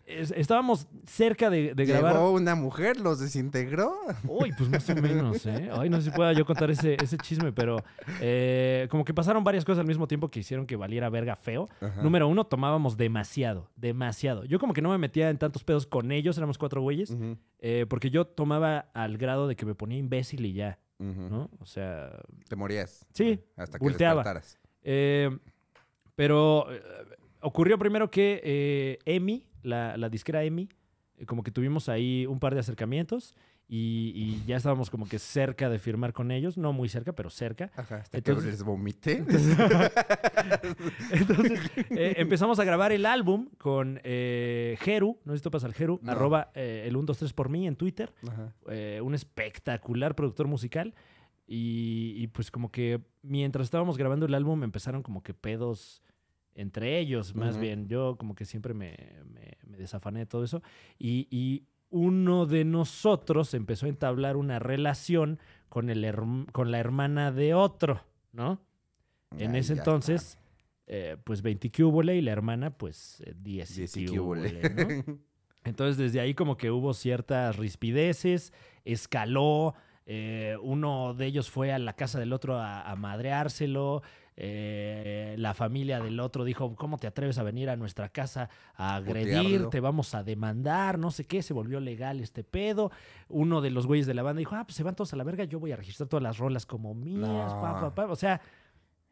estábamos cerca de, grabar. una mujer, los desintegró. Uy, pues más o menos, ¿eh? Ay, no sé si pueda yo contar ese, chisme, pero eh, como que pasaron varias cosas al mismo tiempo que hicieron que valiera verga feo. Número uno, tomábamos demasiado, demasiado. Yo como que no me metía en tantos pedos con ellos, éramos cuatro güeyes, eh, porque yo tomaba al grado de que me ponía imbécil y ya, ¿no? O sea... Te morías. Sí. Eh, hasta que volteaba. despertaras. pero ocurrió primero que Emi la, disquera EMI, eh, como que tuvimos ahí un par de acercamientos y, ya estábamos como que cerca de firmar con ellos, no muy cerca, pero cerca. entonces, les vomité. [LAUGHS] entonces, eh, empezamos a grabar el álbum con eh, Jeru, no sé si topas al Jeru, arroba eh, el 123 por mí en Twitter, un espectacular productor musical. Y, y pues como que mientras estábamos grabando el álbum empezaron como que pedos entre ellos más bien. Yo como que siempre me, desafané de todo eso. Y, uno de nosotros empezó a entablar una relación con, el con la hermana de otro, ¿no? En ese entonces, eh, pues 20 y la hermana, pues 10, eh, [LAUGHS] Entonces desde ahí como que hubo ciertas rispideces, escaló, eh, uno de ellos fue a la casa del otro a, madreárselo. Eh, la familia del otro dijo, ¿cómo te atreves a venir a nuestra casa a agredir? Te vamos a demandar, no sé qué, se volvió legal este pedo. Uno de los güeyes de la banda dijo, ah, pues se van todos a la verga, yo voy a registrar todas las rolas como mías, o sea...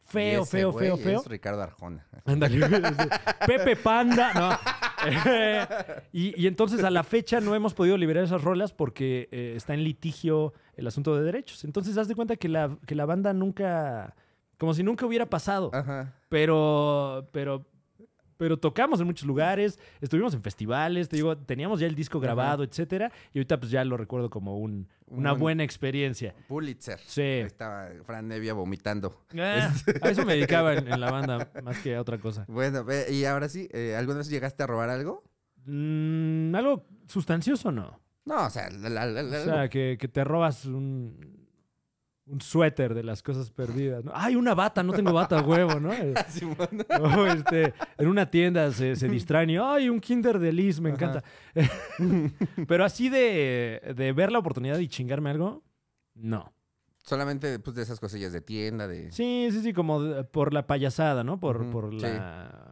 Feo, feo, feo, feo. Es Ricardo Arjona. [LAUGHS] Pepe Panda. No. [LAUGHS] y, entonces a la fecha no hemos podido liberar esas rolas porque eh, está en litigio el asunto de derechos. Entonces, haz de cuenta que la, banda nunca. Como si nunca hubiera pasado. Ajá. Pero. Pero. Pero tocamos en muchos lugares, estuvimos en festivales, te digo, teníamos ya el disco grabado, etcétera, y ahorita pues ya lo recuerdo como un, una buena experiencia. Pulitzer. Sí. estaba Fran Nevia vomitando. Ah, a eso me dedicaba en, la banda, más que a otra cosa. Bueno, y ahora sí, eh, ¿alguna vez llegaste a robar algo? Mm, algo sustancioso no. No, o sea, que, te robas un, suéter de las cosas perdidas. ¡Ay, una bata! No tengo bata, [LAUGHS] huevo, ¿no? Eh, [LAUGHS] [LAUGHS] este, en una tienda se, se y ¡ay, un Kinder de Me encanta. Pero así de, ver la oportunidad y chingarme algo, no. Solamente pues, de esas cosillas de tienda, de... Sí, sí, sí, como por la payasada, ¿no? Por, por la...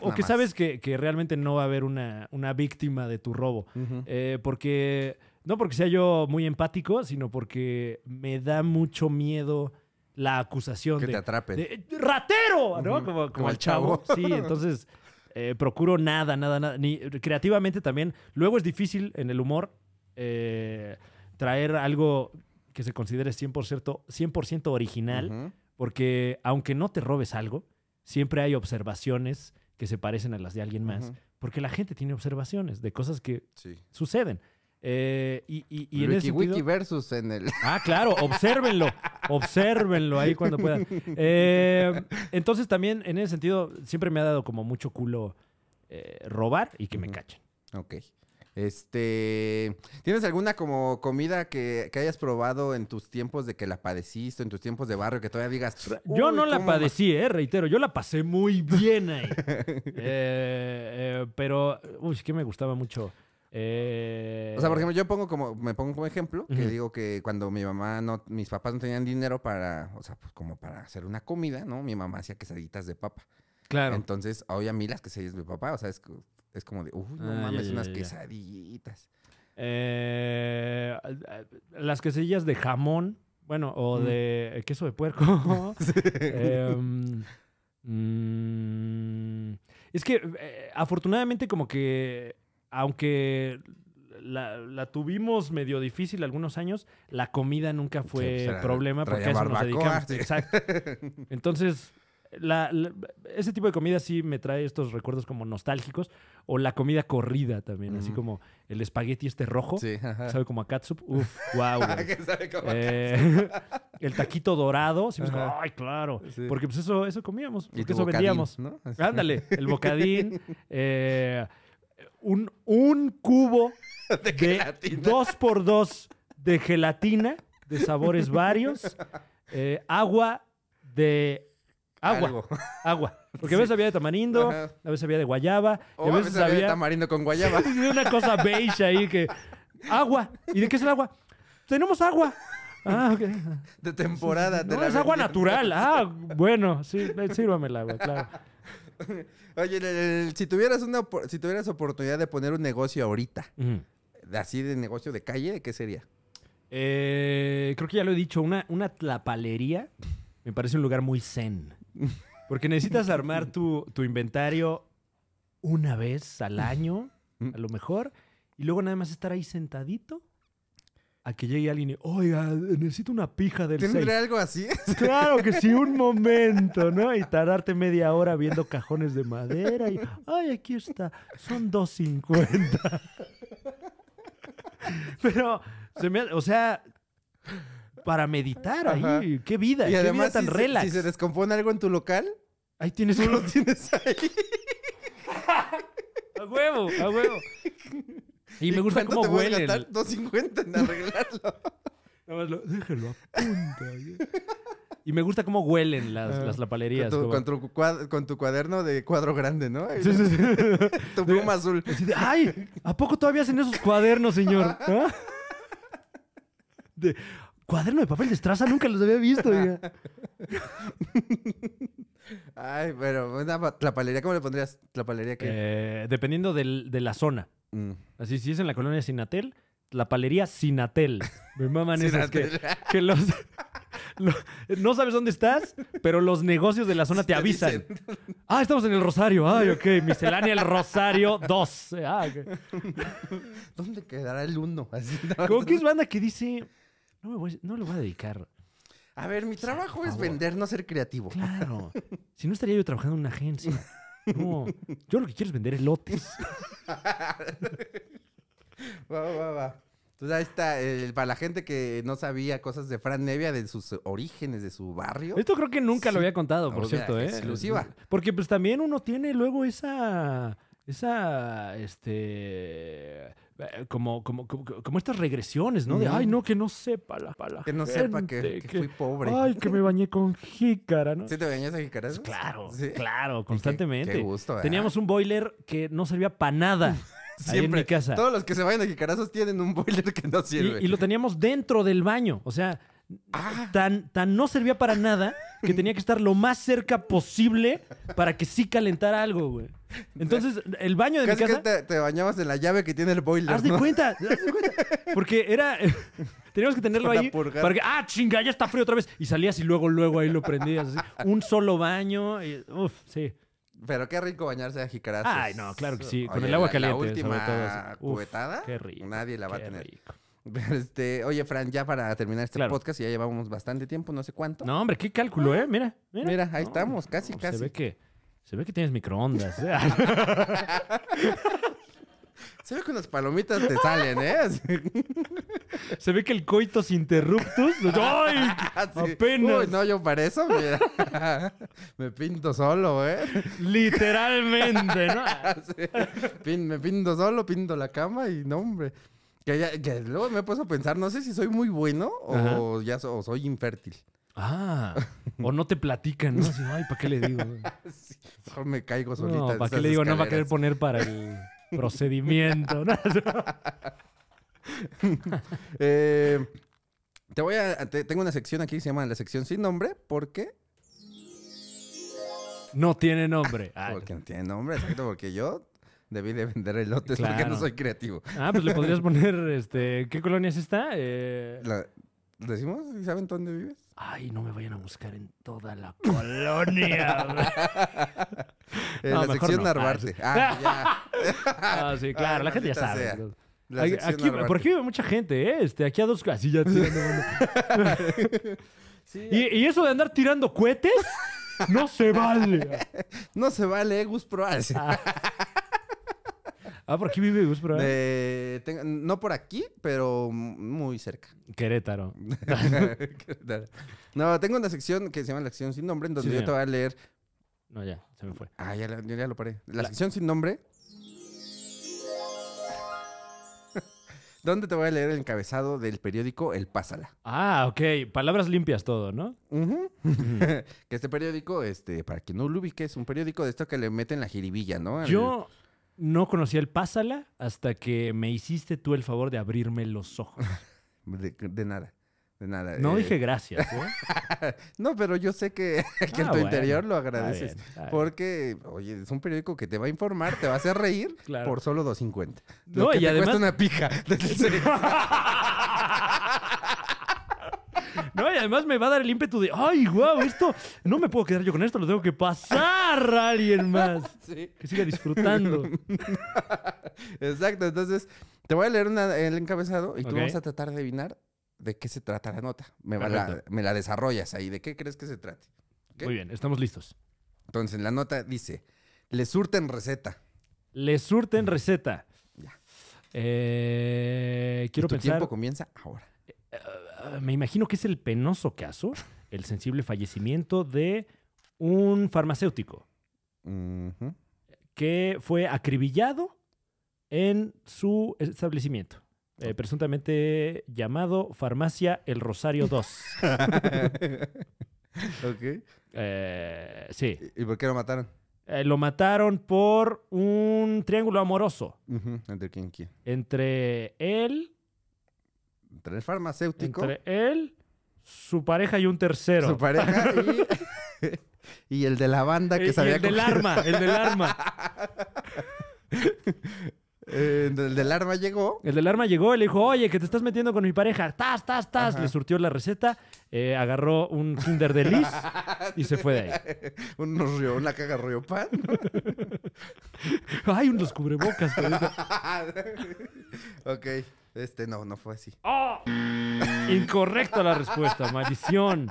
O, que sabes que, realmente no va a haber una, víctima de tu robo. Eh, porque, no porque sea yo muy empático, sino porque me da mucho miedo la acusación que de, ¡Ratero! ¿no? Como, el chavo. Sí, entonces eh, procuro nada, nada, nada. Ni, creativamente también. Luego es difícil en el humor eh, traer algo que se considere 100%, 100 original, porque aunque no te robes algo, siempre hay observaciones que se parecen a las de alguien más, porque la gente tiene observaciones de cosas que suceden. Eh, y, y, en ese sentido... versus en el. [LAUGHS] Ah, claro, obsérvenlo. obsérvenlo ahí cuando puedan. Eh, entonces, también en ese sentido, siempre me ha dado como mucho culo eh, robar y que me cachen. Ok. Este, ¿tienes alguna como comida que, hayas probado en tus tiempos de que la padeciste, en tus tiempos de barrio, que todavía digas? Yo no la padecí, eh, reitero, yo la pasé muy bien ahí. [LAUGHS] Eh, eh, pero, uy, que me gustaba mucho. Eh, o sea, por ejemplo, yo pongo como, me pongo como ejemplo, que digo que cuando mi mamá no, mis papás no tenían dinero para, o sea, pues como para hacer una comida, ¿no? Mi mamá hacía quesaditas de papa. Claro. Entonces, hoy a mí las quesadillas de mi papá, o sea, es es como de, uy, no ah, mames, unas quesadillitas. Eh, las quesillas de jamón, bueno, o de queso de puerco. [LAUGHS] Em, mm, es que eh, afortunadamente como que, aunque la, tuvimos medio difícil algunos años, la comida nunca pues fue problema porque a eso nos dedicamos. Exacto. [LAUGHS] Entonces, ese tipo de comida sí me trae estos recuerdos como nostálgicos. O la comida corrida también, así como el espagueti este rojo, sabe como a catsup. Uf, wow. [LAUGHS] Eh, [LAUGHS] el taquito dorado, sí, pues, ay, claro. Porque pues eso, eso comíamos, porque eso vendíamos. Ándale, el bocadín. [LAUGHS] Eh, un, un cubo de, de dos por dos de gelatina de sabores varios, eh, agua de Agua. [LAUGHS] Agua. Porque a veces había de tamarindo, a veces había de guayaba. a oh, veces, había de tamarindo con guayaba. [LAUGHS] una cosa beige ahí que. Agua. ¿Y de qué es el agua? Tenemos agua. Ah, De temporada. No, es agua natural. [LAUGHS] Ah, bueno, sí, eh, sírvame el agua, claro. Oye, si, tuvieras una, si tuvieras oportunidad de poner un negocio ahorita, así de negocio de calle, ¿qué sería? Eh, creo que ya lo he dicho, una, una tlapalería me parece un lugar muy zen. Porque necesitas armar tu, inventario una vez al año, a lo mejor, y luego nada más estar ahí sentadito a que llegue alguien y, oiga, necesito una pija del ¿Tendré algo así? [LAUGHS] Claro que sí, un momento, ¿no? Y tardarte media hora viendo cajones de madera y, ay, aquí está, son 2.50. [LAUGHS] Pero, o sea, para meditar ahí. Qué vida, y qué además, vida tan si, Si se descompone algo en tu local, ahí tienes uno! tienes ahí. [LAUGHS] a huevo, a huevo. Y, me gusta cómo huelen. huele. Voy 250 en arreglarlo. [LAUGHS] Nada más lo, déjelo a punta. Y me gusta cómo huelen las, ah, las lapalerías. Con tu, cuaderno de cuadro grande, ¿no? Sí, sí, sí. [LAUGHS] tu pluma azul. ¡Ay! ¿A poco todavía hacen esos cuadernos, señor? ¿Ah? De, Cuaderno de papel de nunca los había visto, Ay, pero La palería, ¿cómo le pondrías? ¿Tlapalería palería Eh, dependiendo del- de la zona. Mm. Así, si es en la colonia Sinatel, la palería Sinatel. Me maman esas que, los... no sabes dónde estás, pero los negocios de la zona te avisan. Ah, estamos en el Rosario. Ay, ok. Miscelánea el Rosario 2. Ah, ¿Dónde quedará el 1? ¿Cómo que es banda que dice, no, me voy, no voy a dedicar. A ver, mi trabajo es vender, no ser creativo. Claro. si no estaría yo trabajando en una agencia. No, yo lo que quiero es vender elotes. [LAUGHS] va, va, va. Entonces ahí está, eh, para la gente que no sabía cosas de Fran Nevia, de sus orígenes, de su barrio. Esto creo que nunca lo había contado, por cierto, ¿eh? Exclusiva. Porque pues también uno tiene luego esa, esa, este, eh, como, como, como, estas regresiones, ¿no? De, ay, no, que no sepa la pala. Que no sepa que, que, fui pobre. Ay, que me [LAUGHS] bañé con jícara, ¿no? ¿Sí te bañaste en jícara? Pues claro, claro, constantemente. Qué, Teníamos un boiler que no servía para nada. [LAUGHS] Siempre. En mi casa. Todos los que se bañan a jicarazos tienen un boiler que no sirve. y, lo teníamos dentro del baño. O sea, Ah. tan, no servía para nada que tenía que estar lo más cerca posible para que sí calentara algo, güey. Entonces, el baño de mi casa... Que te, bañabas en la llave que tiene el boiler, Haz de cuenta, Porque era... [LAUGHS] Teníamos que tenerlo ahí ¡Ah, chinga! Ya está frío otra vez. Y salías y luego, luego ahí lo prendías. Así. Un solo baño. sí. Pero qué rico bañarse a jicarazos. Ay, no, claro que sí. Con el agua caliente. La última cubetada. Qué Nadie la va a tener. [LAUGHS] este, oye, Fran, ya para terminar este podcast, ya llevamos bastante tiempo, no sé cuánto. No, hombre, qué cálculo, ah, ¿eh? Mira, mira. Mira, ahí estamos, casi, casi. Se ve que, se ve que tienes microondas. ¿eh? [LAUGHS] se ve que unas palomitas te salen, ¿eh? [LAUGHS] se ve que el coitus interruptus. ¡Ay! Apenas. no, yo para eso, me pinto solo, ¿eh? Literalmente, ¿no? me pinto solo, pinto la cama y no, hombre. Que, luego me he puesto a pensar, no sé si soy muy bueno o ya soy infértil. Ah, [LAUGHS] o no te platican, ¿no? ay, ¿para qué le digo? [LAUGHS] me caigo solita. No, ¿para qué le digo? No va a querer poner para el [LAUGHS] procedimiento. Eh, te voy a. tengo una sección aquí que se llama la sección sin nombre, ¿por qué? No tiene nombre. Ah, porque no tiene nombre, exacto, porque yo Debí de vender elotes porque no soy creativo. Ah, pues le podrías [LAUGHS] poner, este, ¿qué colonia es esta? Eh... La, ¿Decimos? ¿Saben dónde vives? Ay, no me vayan a buscar en toda la colonia. [LAUGHS] en la sección no. Narvarte. Ah, ah ya. [LAUGHS] Ah, sí, claro, la gente ya sabe. Aquí, por aquí vive mucha gente, ¿eh? Este, aquí a dos casillas. Ah, ya ¿Y, ¿Y, eso de andar tirando cohetes, no se vale. no se vale, Gus Pro. Ah, ¿por aquí vive Gus pero... no por aquí, pero muy cerca. Querétaro. [LAUGHS] Querétaro. no, tengo una sección que se llama la sección sin nombre, en donde yo te voy a leer. No, ya, se me fue. Ah, ya, lo paré. La, sección sin nombre. [LAUGHS] ¿Dónde te voy a leer el encabezado del periódico El Pásala. Ah, ok. Palabras limpias todo, ¿no? [LAUGHS] que este periódico, este, para quien no lo ubique, es un periódico de esto que le meten la jiribilla, ¿no? Yo no conocía el pásala hasta que me hiciste tú el favor de abrirme los ojos. [LAUGHS] de, nada. De nada. No eh. dije gracias. ¿eh? [LAUGHS] no, pero yo sé que, [LAUGHS] que en ah, tu interior lo agradeces. Porque, oye, es un periódico que te va a informar, te va a hacer reír por solo 2.50. No, lo que y te además... cuesta una pija. No, y además me va a dar el ímpetu de, ay, guau, esto, no me puedo quedar yo con esto, lo tengo que pasar a alguien más. [LAUGHS] Que siga disfrutando. [LAUGHS] Exacto, entonces te voy a leer el encabezado y tú vamos a tratar de adivinar de qué se trata la nota. Me, la, desarrollas ahí, de qué crees que se trate. Muy bien, estamos listos. Entonces, la nota dice, le surten receta. Le surten receta. Ya. Eh, quiero pensar... El tiempo comienza ahora. Eh, me imagino que es el penoso caso, el sensible fallecimiento de un farmacéutico que fue acribillado en su establecimiento. Eh, presuntamente llamado Farmacia El Rosario 2. [LAUGHS] ok. Eh, sí. ¿Y por qué lo mataron? lo mataron por un triángulo amoroso. ¿Entre quién, quién? Entre él, entre el farmacéutico. Entre él, su pareja y un tercero. Su pareja y, [LAUGHS] y el de la banda que eh, sabía. el del arma, el del arma. Eh, el del arma llegó. El del arma llegó y le dijo, oye, que te estás metiendo con mi pareja. Tas, tas, tas. Le surtió la receta, eh, agarró un Kinder de lis y se fue de ahí. [LAUGHS] Unos río, una caga río pan. [LAUGHS] Ay, unos cubrebocas. ok. Este no, no fue así. ¡Ah! Incorrecta la respuesta, maldición.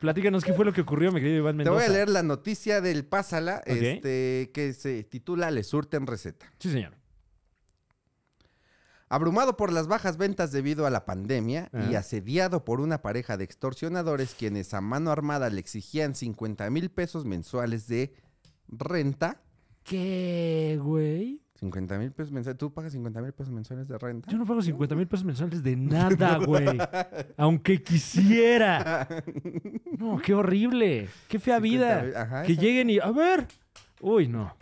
Platícanos qué fue lo que ocurrió, mi querido Iván Mendoza. Te voy a leer la noticia del Pásala, este, que se titula Le surten receta. Sí, señor. Abrumado por las bajas ventas debido a la pandemia y ah. asediado por una pareja de extorsionadores quienes a mano armada le exigían 50 mil pesos mensuales de renta. ¿Qué, güey? 50 mil pesos mensuales. ¿Tú pagas 50 mil pesos mensuales de renta? Yo no pago 50 mil pesos mensuales [LAUGHS] de nada, güey. Aunque quisiera. [LAUGHS] No, qué horrible. Qué fea vida. que lleguen y. A ver. Uy, no.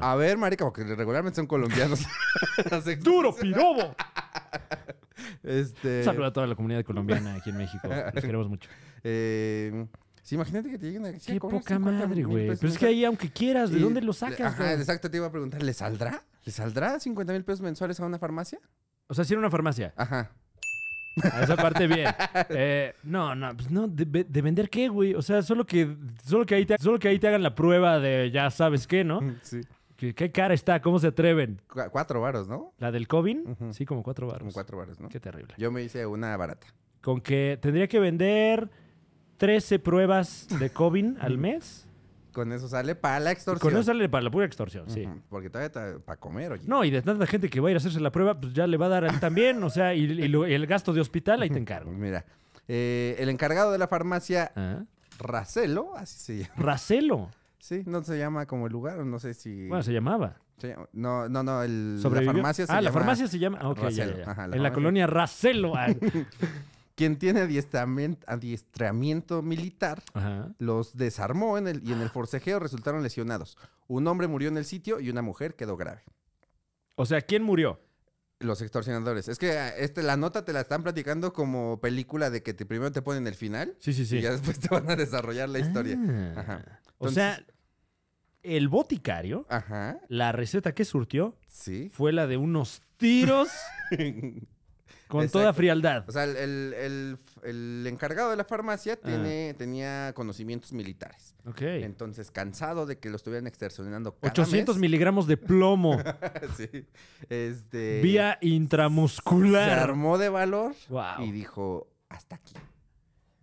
A, ver, marica, porque regularmente son colombianos. [LAUGHS] ¡Duro, pirobo! este... Un a toda la comunidad colombiana aquí en México. les queremos mucho. Eh, Sí, imagínate que te lleguen a Qué poca madre, güey. Pero es que ahí, aunque quieras, ¿de dónde lo sacas? Ajá, exacto, te iba a preguntar, ¿le saldrá? ¿Le saldrá 50 mil pesos mensuales a una farmacia? O sea, si era una farmacia. Ajá. A esa parte bien. [LAUGHS] Eh, no, no, pues no, de, vender qué, güey. O sea, solo que, solo que ahí te, hagan la prueba de ya sabes qué, ¿no? [LAUGHS] Sí. ¿Qué, cara está? ¿Cómo se atreven? cuatro varos, ¿no? ¿La del COVID? Sí, como cuatro varos. Como cuatro varos, ¿no? Qué terrible. Yo me hice una barata. Con que tendría que vender 13 pruebas de COVID al mes. Con eso sale para la extorsión. Con eso sale para la pura extorsión, sí. Porque todavía está para comer, No, y de tanta gente que va a ir a hacerse la prueba, pues ya le va a dar también. O sea, y, el gasto de hospital, ahí te encargo. Mira, eh, el encargado de la farmacia ah. Racelo, así se llama. Racelo. Sí, no se llama como el lugar, no sé si. Bueno, se llamaba. no, no, no, el, la farmacia se ah, la farmacia se llama. en la colonia Racelo. Ah. [LAUGHS] quien tiene adiestramiento, militar, los desarmó en el, y en el forcejeo resultaron lesionados. Un hombre murió en el sitio y una mujer quedó grave. O sea, ¿quién murió? Los extorsionadores. Es que ah, este, la nota te la están platicando como película de que primero te ponen el final. Y ya después te van a desarrollar la historia. Ah. o sea, el boticario, la receta que surtió, fue la de unos tiros [LAUGHS] Con toda frialdad. O sea, el, encargado de la farmacia ah. tiene, tenía conocimientos militares. Ok. Entonces, cansado de que lo estuvieran extorsionando 800 miligramos de plomo [LAUGHS] este, vía se intramuscular. armó de valor y dijo, hasta aquí.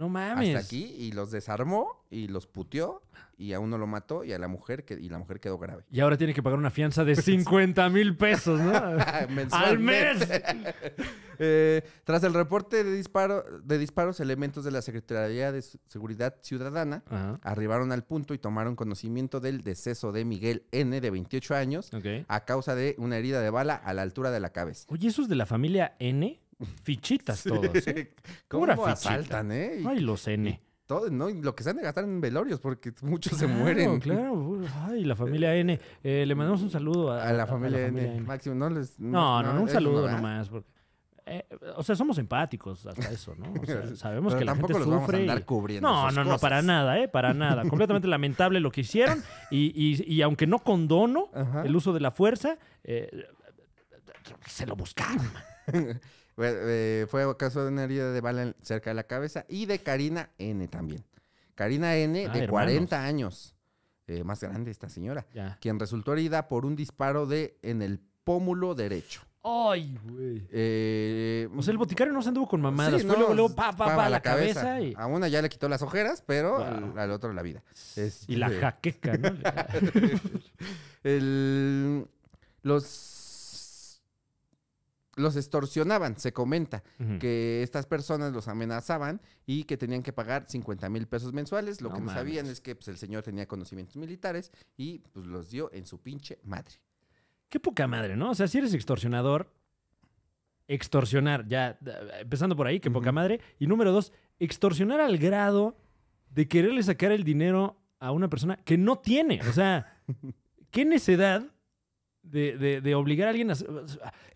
No mames. Hasta aquí y los desarmó y los puteó y a uno lo mató y a la mujer y la mujer quedó grave. Y ahora tiene que pagar una fianza de 50 [LAUGHS] mil pesos, ¿no? [LAUGHS] ¡Al mes! [LAUGHS] Eh, tras el reporte de, disparo, de disparos, elementos de la Secretaría de Seguridad Ciudadana arribaron al punto y tomaron conocimiento del deceso de Miguel N., de 28 años, a causa de una herida de bala a la altura de la cabeza. Oye, ¿esos de la familia N? Fichitas todos. [LAUGHS] ¿Cómo Pura asaltan, eh? Ay, los N. Todo, ¿no? lo que se han de gastar en velorios, porque muchos se mueren. Claro, ay, la familia N. Eh, le mandamos un saludo a, la, familia N. Máximo, no les. No, no, no, un saludo nomás. Eh, o sea, somos empáticos hasta eso, ¿no? O sea, [LAUGHS] sabemos que la gente los sufre. Vamos a andar cubriendo no, no, no, para nada, ¿eh? Para nada. Completamente [LAUGHS] lamentable lo que hicieron. Y, y, y aunque no condono el uso de la fuerza, eh, se lo buscaron. Eh, fue, caso de una herida de bala cerca de la cabeza y de Karina N también. Karina N, ah, de 40 años, eh, más grande esta señora, quien resultó herida por un disparo de en el pómulo derecho. Ay, güey. Eh, o sea, el boticario no se anduvo con mamadas. Sí, fue luego, pa, pa, pa, la, cabeza. A una ya le quitó las ojeras, pero al, otro la vida. y la este, jaqueca, ¿no? [LAUGHS] [LAUGHS] el, los los extorsionaban, se comenta, que estas personas los amenazaban y que tenían que pagar 50 mil pesos mensuales. Lo que no sabían es que pues, el señor tenía conocimientos militares y pues, los dio en su pinche madre. Qué poca madre, ¿no? O sea, si eres extorsionador, extorsionar, ya empezando por ahí, qué poca madre. Y número dos, extorsionar al grado de quererle sacar el dinero a una persona que no tiene. O sea, qué necedad de, de, de, obligar a alguien a.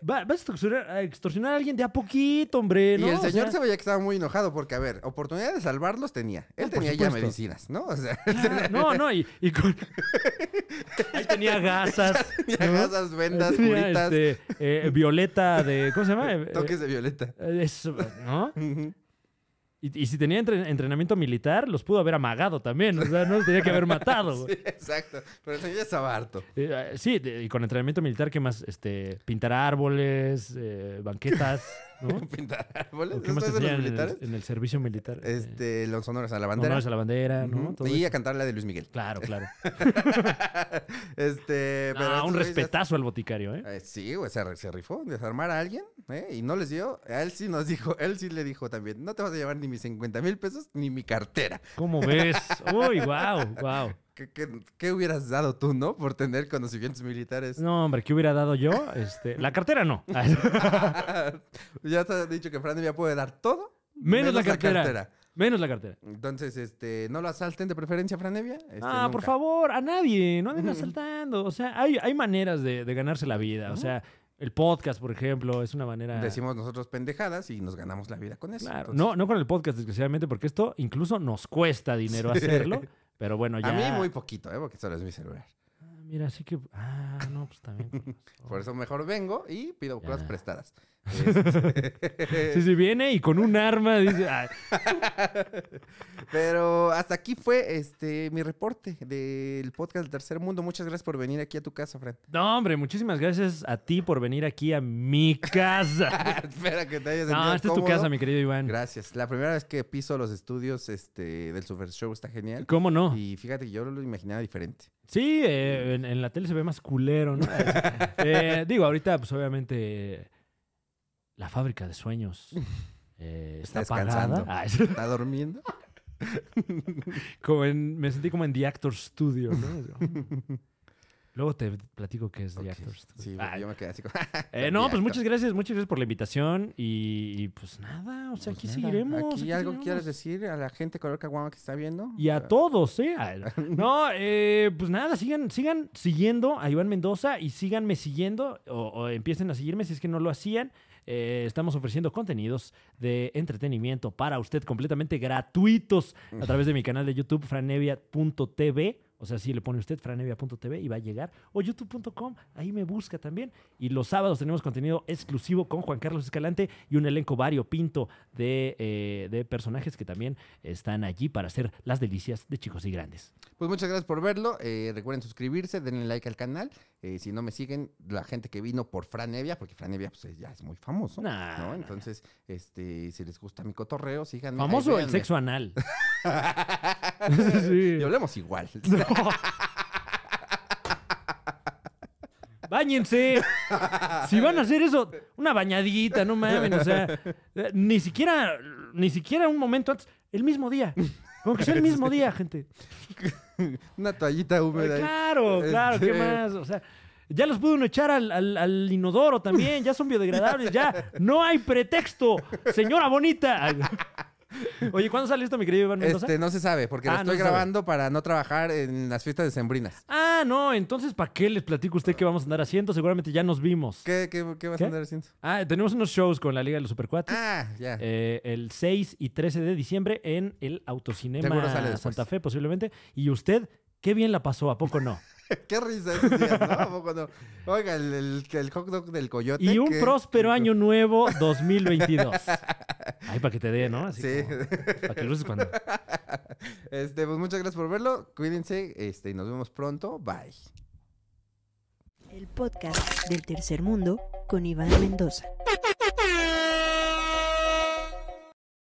Vas a extorsionar, a alguien de a poquito, hombre. Y el señor se veía que estaba muy enojado porque, a ver, oportunidad de salvarlos tenía. Él tenía ya medicinas, ¿no? O sea, [LAUGHS] No, no, y, con... [LAUGHS] Ahí tenía gasas. gasas, vendas, puritas. Este, eh, violeta de. ¿Cómo se llama? [LAUGHS] Toques de violeta. Eh, eso, ¿no? Y, si tenía entrenamiento militar, los pudo haber amagado también. O sea, no los tenía que haber matado. [LAUGHS] exacto. Pero señor ya estaba harto. Eh, eh, sí, y con entrenamiento militar, ¿qué más? Este, pintar árboles, eh, banquetas. [LAUGHS] [LAUGHS] pintar en el, servicio militar? Este, eh, los honores a la bandera. a la bandera, ¿no? y a cantar la de Luis Miguel. Claro, claro. [LAUGHS] este, ah, pero un respetazo al boticario, ¿eh? eh sí, güey, se, se, rifó desarmar a alguien ¿eh? y no les dio. A él sí nos dijo, él sí le dijo también, no te vas a llevar ni mis 50 mil pesos ni mi cartera. ¿Cómo ves? [LAUGHS] Uy, wow, wow. ¿Qué, hubieras dado tú, no? Por tener conocimientos militares. No, hombre, ¿qué hubiera dado yo? Este, la cartera no. [LAUGHS] ya te has dicho que Fran puede dar todo. Menos, la, cartera. Menos la cartera. Entonces, este, no lo asalten de preferencia, Franevia. Este, ah, por favor, a nadie, no anden asaltando. O sea, hay, maneras de, ganarse la vida. O sea, el podcast, por ejemplo, es una manera. Decimos nosotros pendejadas y nos ganamos la vida con eso. Claro. No, no con el podcast, desgraciadamente, porque esto incluso nos cuesta dinero hacerlo. Pero bueno, ya. A mí muy poquito, ¿eh? Porque solo es mi celular. Ah, mira, así que. Ah, no, pues también. [LAUGHS] Por eso mejor vengo y pido cosas prestadas. [LAUGHS] sí, sí, viene y con un arma dice. [LAUGHS] Pero hasta aquí fue este mi reporte del podcast del Tercer Mundo. Muchas gracias por venir aquí a tu casa, Fred. No, hombre, muchísimas gracias a ti por venir aquí a mi casa. [LAUGHS] Espera que te hayas No, esta es tu casa, mi querido Iván. Gracias. La primera vez que piso los estudios este, del Super Show está genial. ¿Cómo no? Y fíjate que yo lo imaginaba diferente. Sí, eh, en, la tele se ve más culero, ¿no? Eh, digo, ahorita, pues obviamente la fábrica de sueños [LAUGHS] eh, está, ah, está Está durmiendo. [LAUGHS] me sentí como en The Actor Studio, Luego te platico qué es The Actor Studio. Sí, ah. yo me quedé así como... [LAUGHS] Eh, no, pues muchas gracias, muchas gracias por la invitación y, pues nada, o sea, pues aquí seguiremos. Si algo quieres decir a la gente color caguama que está viendo? Y a todos, ¿eh? No, eh, pues nada, sigan, sigan siguiendo a Iván Mendoza y síganme siguiendo o empiecen a seguirme si es que no lo hacían. Eh, estamos ofreciendo contenidos de entretenimiento para usted completamente gratuitos a través de mi canal de YouTube, franevia.tv. O sea, si le pone usted franevia.tv y va a llegar. O youtube.com, ahí me busca también. Y los sábados tenemos contenido exclusivo con Juan Carlos Escalante y un elenco variopinto de, eh, de personajes que también están allí para hacer las delicias de chicos y grandes. Pues muchas gracias por verlo. Eh, recuerden suscribirse, denle like al canal. Eh, si no me siguen, la gente que vino por Franevia, porque Franevia pues, ya es muy famoso. Entonces, este, si les gusta mi cotorreo, síganme. Famoso el sexo anal. [LAUGHS] [LAUGHS] Y hablemos igual. [LAUGHS] [LAUGHS] ¡Báñense! si van a hacer eso, una bañadita, no mames O sea, eh, ni siquiera, ni siquiera un momento antes, el mismo día. Como que sea el mismo día, gente. una toallita húmeda. Claro, claro, ¿qué este, más? O sea, ya los pudo uno echar al, al, inodoro también, ya son biodegradables, ya. No hay pretexto, señora bonita. Oye, ¿cuándo sale esto, mi querido Iván Mendoza? Este, no se sabe, porque lo ah, estoy grabando para no trabajar en las fiestas de Sembrinas. Ah, no, entonces, ¿para qué les platico usted que vamos a andar haciendo? Seguramente ya nos vimos. ¿Qué, qué, vas a andar haciendo? Ah, tenemos unos shows con la Liga de los Supercuates. Ah, ya. Eh, el 6 y 13 de diciembre en el Autocinema de Santa Fe, posiblemente. Y usted, qué bien la pasó, ¿a poco no? [LAUGHS] Qué risa Cuando, oiga, el, hot dog del coyote. Y un próspero año [LAUGHS] nuevo 2022. Ay, para que te dé, ¿no? sí. para que luces cuando. [LAUGHS] Este, pues muchas gracias por verlo. Cuídense este, y nos vemos pronto. Bye. El podcast del tercer mundo con Iván Mendoza.